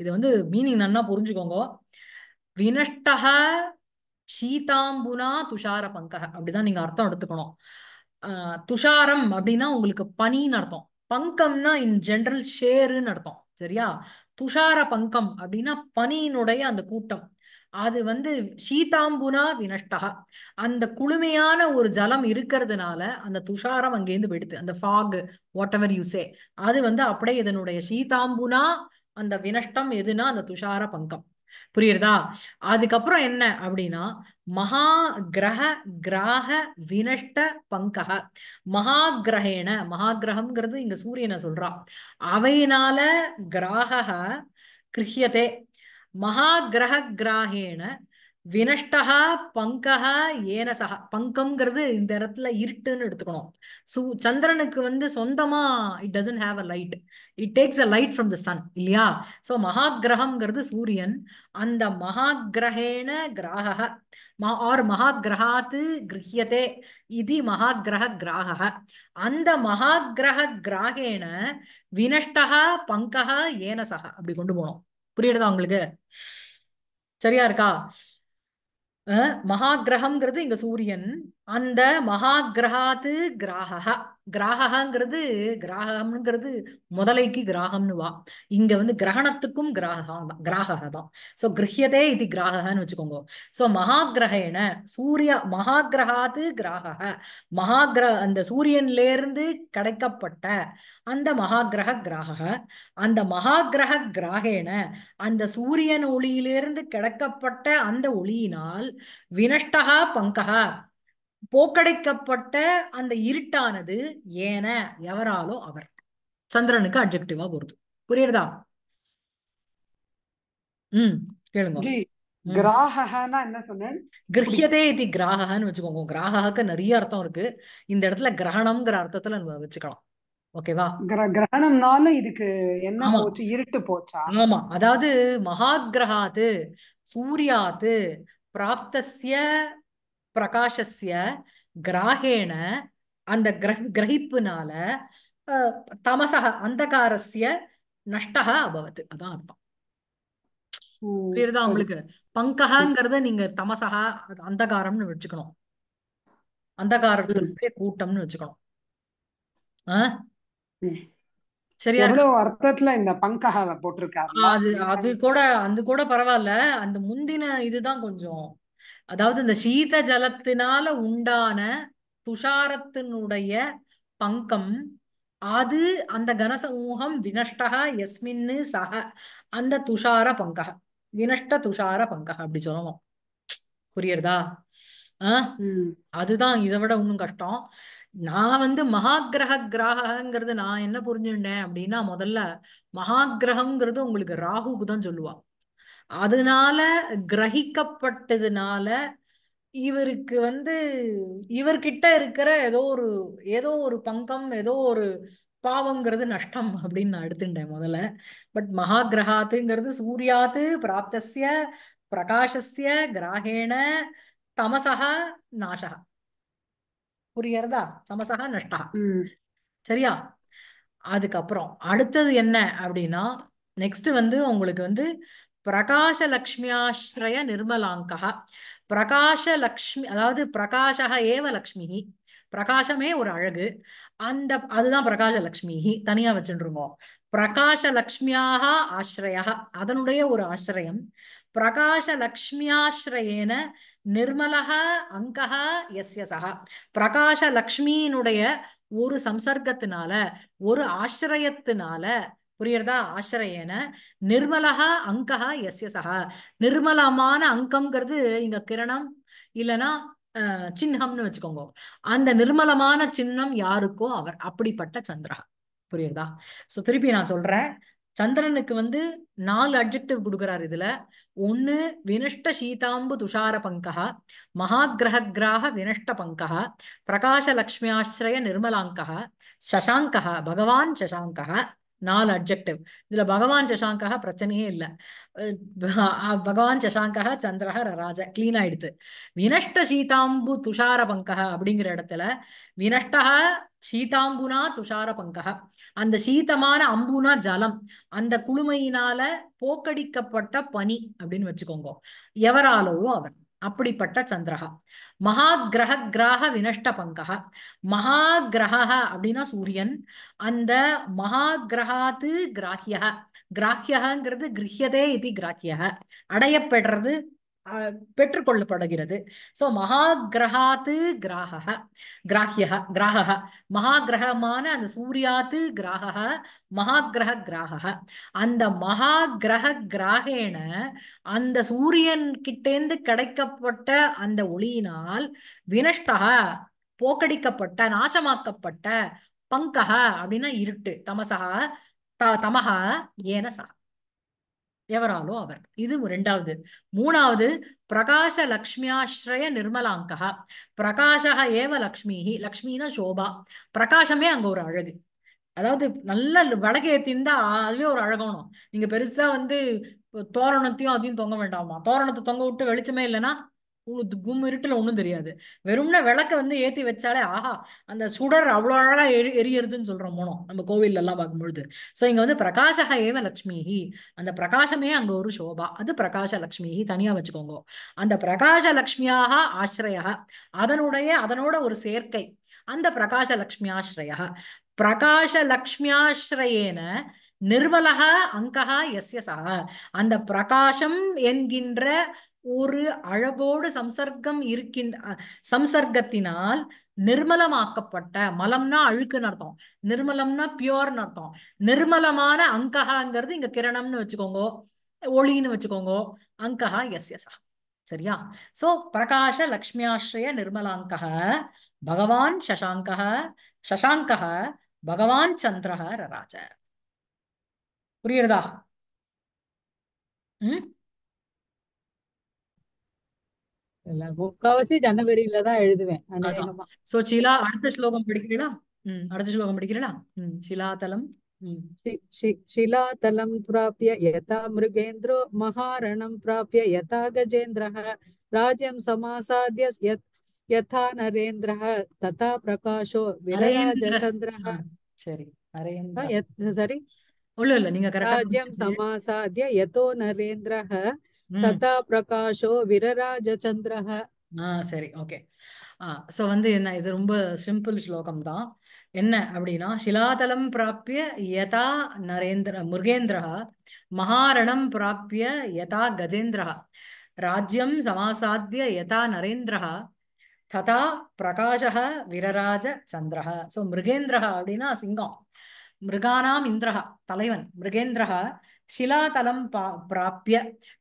இது வந்து மீனிங் நல்லா புரிஞ்சுக்கோங்க வினஷ்டஹ சீதாம்புனா துஷார பங்கக அப்படிதான் நீங்க அர்த்தம் எடுத்துக்கணும் துஷாரம் அப்படின்னா உங்களுக்கு பனின்னு அர்த்தம் பங்கம்னா இன் ஜென்ரல் ஷேருன்னு அர்த்தம் சரியா துஷார பங்கம் அப்படின்னா பனியினுடைய அந்த கூட்டம் அது வந்து சீதாம்புனா வினஷ்டா அந்த குளுமையான ஒரு ஜலம் இருக்கிறதுனால அந்த துஷாரம் அங்கேருந்து போயிடுது அந்த ஃபாக் வாட் எவர் யூஸே அது வந்து அப்படியே இதனுடைய சீதாம்புனா அந்த வினஷ்டம் எதுனா அந்த துஷார பங்கம் புரியுறதா அதுக்கப்புறம் என்ன அப்படின்னா மகா கிரக கிராக வினஷ்ட பங்கக மகா மகா கிரகம்ங்கிறது இங்க சூரியனை சொல்றான் அவையினால கிராக மகா கிரக கிராகேன வினஷ்டகா பங்கா ஏன சகா பங்கம்ங்கிறது இந்த இடத்துல இருட்டுன்னு எடுத்துக்கணும் சு சந்திரனுக்கு வந்து சொந்தமா it doesn't have a light it takes a light from the sun இல்லையா ஸோ மகா கிரகம்ங்கிறது சூரியன் அந்த மகா கிரகேண கிராக ஆர் மகா கிரகாத்து கிரகியதே இது மகா கிரக கிராக அந்த மகா கிரக கிராகேண வினஷ்டகா பங்கா ஏன சகா அப்படி கொண்டு போனோம் புரியுறதா உங்களுக்கு சரியா இருக்கா மகா இங்க சூரியன் அந்த மகா கிரகாத்து கிராகா கிராகங்கிறது கிராகம்ங்கிறது முதலைக்கு கிராகம்னு வா இங்க வந்து கிரகணத்துக்கும் கிராக கிராக தான் சோ கிரகியதே இது கிராகன்னு வச்சுக்கோங்க சோ மகா கிரகேன சூரிய மகா கிரகாத்து கிராக மகா கிர அந்த சூரியன்ல இருந்து கிடைக்கப்பட்ட அந்த மகா கிரக கிராக அந்த மகா கிரக கிராகேன அந்த சூரியன் ஒளியிலிருந்து கிடைக்கப்பட்ட அந்த ஒளியினால் வினஷ்டகா பங்ககா போக்கடைக்கப்பட்ட அந்த இருட்டானது ஏன எவராலோ அவர் சந்திரனுக்கு அப்ஜெக்டிவா வருது புரியுறதா உம் கேளுங்க இது கிராகன்னு வச்சுக்கோங்க கிராகாக்கு நிறைய அர்த்தம் இருக்கு இந்த இடத்துல கிரகணம்ங்கிற அர்த்தத்துல வச்சுக்கலாம் ஓகேவா கிரகணம்னால இதுக்கு என்ன போச்சு இருட்டு போச்சா ஆமா அதாவது மகா கிரகாத்து சூர்யாது பிராப்தசிய பிரகாஷஸ்ய கிராகேண அந்த கிரஹ் கிரகிப்புனால தமசக அந்தகாரஸ்ய நஷ்டா அபவத் அதான் அர்த்தம் உங்களுக்கு பங்கஹாங்கிறத நீங்க தமசகா அந்தகாரம்னு வச்சுக்கணும் அந்தகாரத்துடைய கூட்டம்னு வச்சுக்கணும் சரியா அர்த்தத்துல இந்த போட்டிருக்காங்க அது அது கூட அது கூட பரவாயில்ல அந்த முந்தின இதுதான் கொஞ்சம் அதாவது இந்த சீத ஜலத்தினால உண்டான துஷாரத்தினுடைய பங்கம் அது அந்த கனசமூகம் வினஷ்டகா எஸ்மின்னு சக அந்த துஷார பங்கக வினஷ்ட துஷார பங்கக அப்படி சொல்லுவோம் புரியுறதா ஆஹ் அதுதான் இதை விட இன்னும் கஷ்டம் நான் வந்து மகாகிரக கிராகங்கிறது நான் என்ன புரிஞ்சுட்டேன் அப்படின்னா முதல்ல மகாகிரகம்ங்கிறது உங்களுக்கு ராகுக்கு தான் அதனால கிரகிக்கப்பட்டதுனால இவருக்கு வந்து இவர்கிட்ட இருக்கிற ஏதோ ஒரு ஏதோ ஒரு பங்கம் ஏதோ ஒரு பாவங்கிறது நஷ்டம் அப்படின்னு நான் எடுத்துட்டேன் முதல்ல பட் மகா கிரகாத்துங்கிறது சூர்யாத்து பிராப்தசிய பிரகாசஸ்ய கிராகேண தமசக நாசக புரியறதா தமசக நஷ்டா சரியா அதுக்கப்புறம் அடுத்தது என்ன அப்படின்னா நெக்ஸ்ட் வந்து உங்களுக்கு வந்து பிரகாசலக்ஷ்மியாஸ்ரய நிர்மலாங்கா பிரகாசலக்ஷ்மி அதாவது பிரகாஷக ஏவ லக்ஷ்மி பிரகாசமே ஒரு அழகு அந்த அதுதான் பிரகாசலக்ஷ்மி தனியா வச்சுருக்கோம் பிரகாசலக்ஷ்மியாக ஆசிரய அதனுடைய ஒரு ஆசிரியம் பிரகாசலக்ஷ்மியாஸ்ரயேன நிர்மலக அங்கக எஸ் சகா பிரகாசலக்ஷ்மியினுடைய ஒரு சம்சர்க்கத்தினால ஒரு ஆசிரியத்தினால புரியுறதா ஆசிரியன நிர்மலகா அங்கா எஸ் எஸ் நிர்மலமான அங்கம்ங்கிறது இங்க கிரணம் இல்லைன்னா சின்னம்னு வச்சுக்கோங்க அந்த நிர்மலமான சின்னம் யாருக்கோ அவர் அப்படிப்பட்ட சந்திரகா புரியுறதா சோ திருப்பி நான் சொல்றேன் சந்திரனுக்கு வந்து நாலு அப்ஜெக்டிவ் கொடுக்குறாரு இதுல ஒன்னு வினஷ்ட சீதாம்பு துஷார பங்கா மகாகிரக கிராக வினஷ்ட பங்கா லக்ஷ்மி லக்ஷ்மியாசிரய நிர்மலாங்கா சசாங்கா பகவான் சசாங்கா நாலு அப்ஜெக்டிவ் இதுல பகவான் சசாங்கா பிரச்சனையே இல்லை பகவான் சசாங்கா சந்திரக ராஜா கிளீன் ஆயிடுது வினஷ்ட சீதாம்பு துஷார பங்கா அப்படிங்கிற இடத்துல வினஷ்டா சீதாம்புனா துஷார பங்கா அந்த சீதமான அம்புனா ஜலம் அந்த குளுமையினால போக்கடிக்கப்பட்ட பனி அப்படின்னு வச்சுக்கோங்க எவராலோ அவர் அப்படிப்பட்ட சந்திரகா மகா கிரக கிரக வினஷ்ட பங்கா மகா கிரக அப்படின்னா சூரியன் அந்த மகா கிரகாத்து கிராஹ்யா கிராகியகிறது கிரஹியதே இது கிராகியக அடையப்படுறது பெற்றுக்கொள்ளப்படுகிறது ஸோ மகா கிரகாத்து கிராக கிராஹ்யா கிராக மகா கிரகமான அந்த சூர்யாத்து கிராக மகா கிரக கிராக அந்த மகா கிரக கிராகேன அந்த சூரியன் கிட்டேந்து கிடைக்கப்பட்ட அந்த ஒளியினால் வினஷ்டக போக்கடிக்கப்பட்ட நாசமாக்கப்பட்ட பங்கக அப்படின்னா இருட்டு த தமகா ஏன சா எவராலோ அவர் இது ரெண்டாவது மூணாவது பிரகாச லக்ஷ்மியாஸ்ரய நிர்மலாங்கா பிரகாஷக ஏவ லக்ஷ்மிஹி லக்ஷ்மினா சோபா பிரகாசமே அங்க ஒரு அழகு அதாவது நல்ல வடகேத்தின்னு தீந்தா அதுவே ஒரு அழகணும் நீங்க பெருசா வந்து தோரணத்தையும் அதையும் தொங்க வேண்டாமா தோரணத்தை தொங்க விட்டு வெளிச்சமே இல்லைன்னா கும் இருட்டுல ஒன்றும் தெரியாது வெறும்னா விளக்க வந்து ஏற்றி வச்சாலே ஆஹா அந்த சுடர் அவ்வளோ அழகா எரி எரியறதுன்னு சொல்கிறோம் மோனம் நம்ம எல்லாம் பார்க்கும்பொழுது ஸோ இங்கே வந்து பிரகாஷக ஏவ லட்சுமிஹி அந்த பிரகாசமே அங்கே ஒரு சோபா அது பிரகாஷ லட்சுமிஹி தனியாக வச்சுக்கோங்க அந்த பிரகாஷ லட்சுமியாக ஆசிரியா அதனுடைய அதனோட ஒரு சேர்க்கை அந்த பிரகாஷ லக்ஷ்மியாஸ்ரயா பிரகாஷ லக்ஷ்மியாஸ்ரயேன நிர்மலக அங்ககா எஸ் சா அந்த பிரகாசம் என்கின்ற ஒரு அழகோடு சம்சர்க்கம் இருக்கின்ற சம்சர்க்கத்தினால் நிர்மலமாக்கப்பட்ட மலம்னா அழுக்குன்னு அர்த்தம் நிர்மலம்னா பியோர்னு அர்த்தம் நிர்மலமான அங்ககாங்கிறது இங்க கிரணம்னு வச்சுக்கோங்க ஒளின்னு வச்சுக்கோங்க அங்ககா எஸ் எஸ் சரியா சோ பிரகாஷ லக்ஷ்மியாஸ்ரய நிர்மலாங்க பகவான் சசாங்க சசாங்க பகவான் சந்திரஹ ரராஜ புரியுறதா உம் முக்காவாசி ஜனவரியில தான் எழுதுவேன் சோ சீலா அடுத்த ஸ்லோகம் படிக்கிறீங்களா ம் அடுத்த ஸ்லோகம் படிக்கிறீங்களா ம் சிலாதலம் शिलातलं प्राप्य यथा मृगेन्द्रो महारणं प्राप्य यथा गजेन्द्रः राज्यं समासाद्य यत् यथा नरेन्द्रः तथा प्रकाशो विरराजचन्द्रः சரி राज्यं समासाद्य यतो नरेन्द्रः ததா பிரகாஷோ விரராஜச்சந்திரஹ சரி ஓகே ஸோ வந்து என்ன இது ரொம்ப சிம்பிள் ஸ்லோகம் தான் என்ன அப்படின்னா சிலாதலம் பிராப்பிய யதா நரேந்திர முருகேந்திரா மகாரணம் பிராப்பிய யதா கஜேந்திரா ராஜ்யம் சமாசாத்திய யதா நரேந்திரா ததா பிரகாஷ விரராஜ சந்திரஹா ஸோ மிருகேந்திரா அப்படின்னா சிங்கம் மிருகானாம் இந்திரகா தலைவன் மிருகேந்திரஹா சிலாதலம் பா பிராப்பிய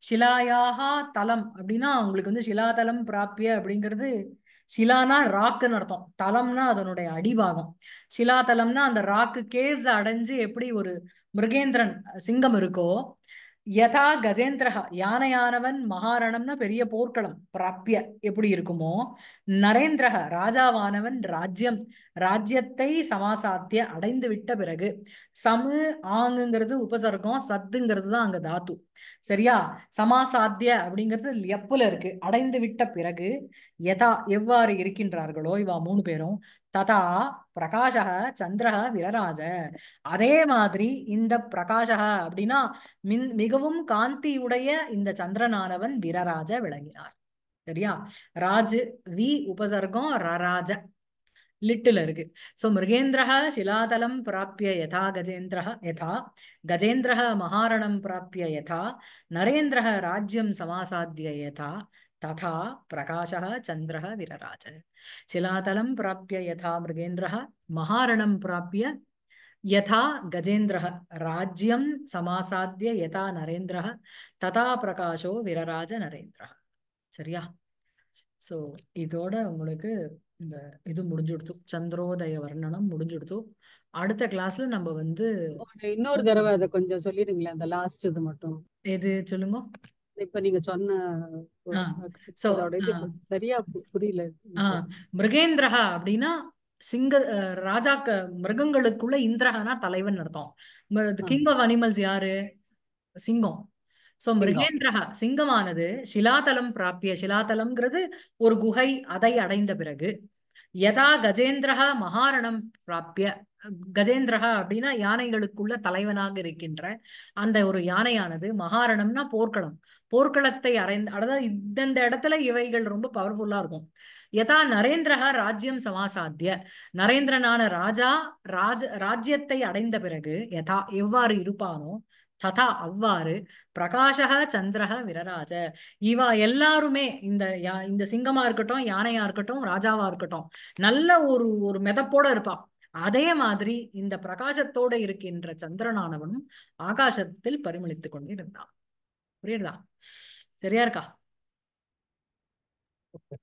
சிலாயாகா தலம் அப்படின்னா அவங்களுக்கு வந்து சிலாதலம் பிராப்பிய அப்படிங்கிறது சிலானா ராக்குன்னு அர்த்தம் தலம்னா அதனுடைய அடிபாகம் சிலாதலம்னா அந்த ராக்கு கேவ்ஸ் அடைஞ்சு எப்படி ஒரு மிருகேந்திரன் சிங்கம் இருக்கோ யதா கஜேந்திரஹா யானையானவன் மகாரணம்னா பெரிய போர்க்களம் பிராப்பிய எப்படி இருக்குமோ நரேந்திரஹ ராஜாவானவன் ராஜ்யம் ராஜ்யத்தை சமாசாத்திய அடைந்து விட்ட பிறகு சமு ஆங்குங்கிறது உபசர்க்கம் சத்துங்கிறது தான் அங்க தாத்து சரியா சமாசாத்திய அப்படிங்கிறது எப்பல இருக்கு அடைந்து விட்ட பிறகு எதா எவ்வாறு இருக்கின்றார்களோ இவா மூணு பேரும் ததா பிரகாஷக சந்திரக விரராஜ அதே மாதிரி இந்த பிரகாஷக அப்படின்னா மின் மிகவும் காந்தியுடைய இந்த சந்திரனானவன் விரராஜ விளங்கினார் சரியா ராஜ் வி உபசர்க்கம் ரராஜ லிட்டில் இருக்கு சோ மிருகேந்திர சிலாதலம் பிராப்பிய யதா கஜேந்திர யதா கஜேந்திர மகாரணம் பிராப்பிய யதா நரேந்திர ராஜ்யம் சமாசாத்திய யதா ததா பிரகாஷா சந்திர விரராஜ சிலாதலம் பிராபிய யதா மிருகேந்திர மகாரணம் பிராபிய யதா கஜேந்திர ராஜ்யம் சமாசாத்திய யதா நரேந்திர ததா பிரகாஷோ விரராஜ நரேந்திர சரியா ஸோ இதோட உங்களுக்கு இந்த இது முடிஞ்சுடுத்து சந்திரோதய வர்ணனம் முடிஞ்சுடுத்து அடுத்த கிளாஸ்ல நம்ம வந்து இன்னொரு தடவை அதை கொஞ்சம் சொல்லிடுங்களேன் அந்த லாஸ்ட் இது மட்டும் எது சொல்லுங்க இப்ப நீங்க சொன்ன சரியா புரியல மிருகேந்திரஹா அப்படின்னா சிங்க ராஜா மிருகங்களுக்குள்ள இந்திரகனா தலைவன் அர்த்தம் கிங் ஆஃப் அனிமல்ஸ் யாரு சிங்கம் சோ மிருகேந்திரஹா சிங்கமானது சிலாதலம் பிராப்பிய சிலாதலம்ங்கிறது ஒரு குகை அதை அடைந்த பிறகு யதா கஜேந்திரஹா மகாரணம் பிராப்பிய கஜேந்திரகா அப்படின்னா யானைகளுக்குள்ள தலைவனாக இருக்கின்ற அந்த ஒரு யானையானது மகாரணம்னா போர்க்களம் போர்க்களத்தை அடைந்து அதாவது இந்தந்த இடத்துல இவைகள் ரொம்ப பவர்ஃபுல்லா இருக்கும் யதா நரேந்திரகா ராஜ்யம் சமாசாத்திய நரேந்திரனான ராஜா ராஜ ராஜ்யத்தை அடைந்த பிறகு யதா எவ்வாறு இருப்பானோ ததா அவ்வாறு பிரகாஷக சந்திரக விரராஜ இவா எல்லாருமே இந்த யா இந்த சிங்கமா இருக்கட்டும் யானையா இருக்கட்டும் ராஜாவா இருக்கட்டும் நல்ல ஒரு ஒரு மெதப்போட இருப்பான் அதே மாதிரி இந்த பிரகாசத்தோட இருக்கின்ற சந்திரனானவனும் ஆகாசத்தில் பரிமளித்துக் கொண்டு இருந்தான் புரியுதா சரியா இருக்கா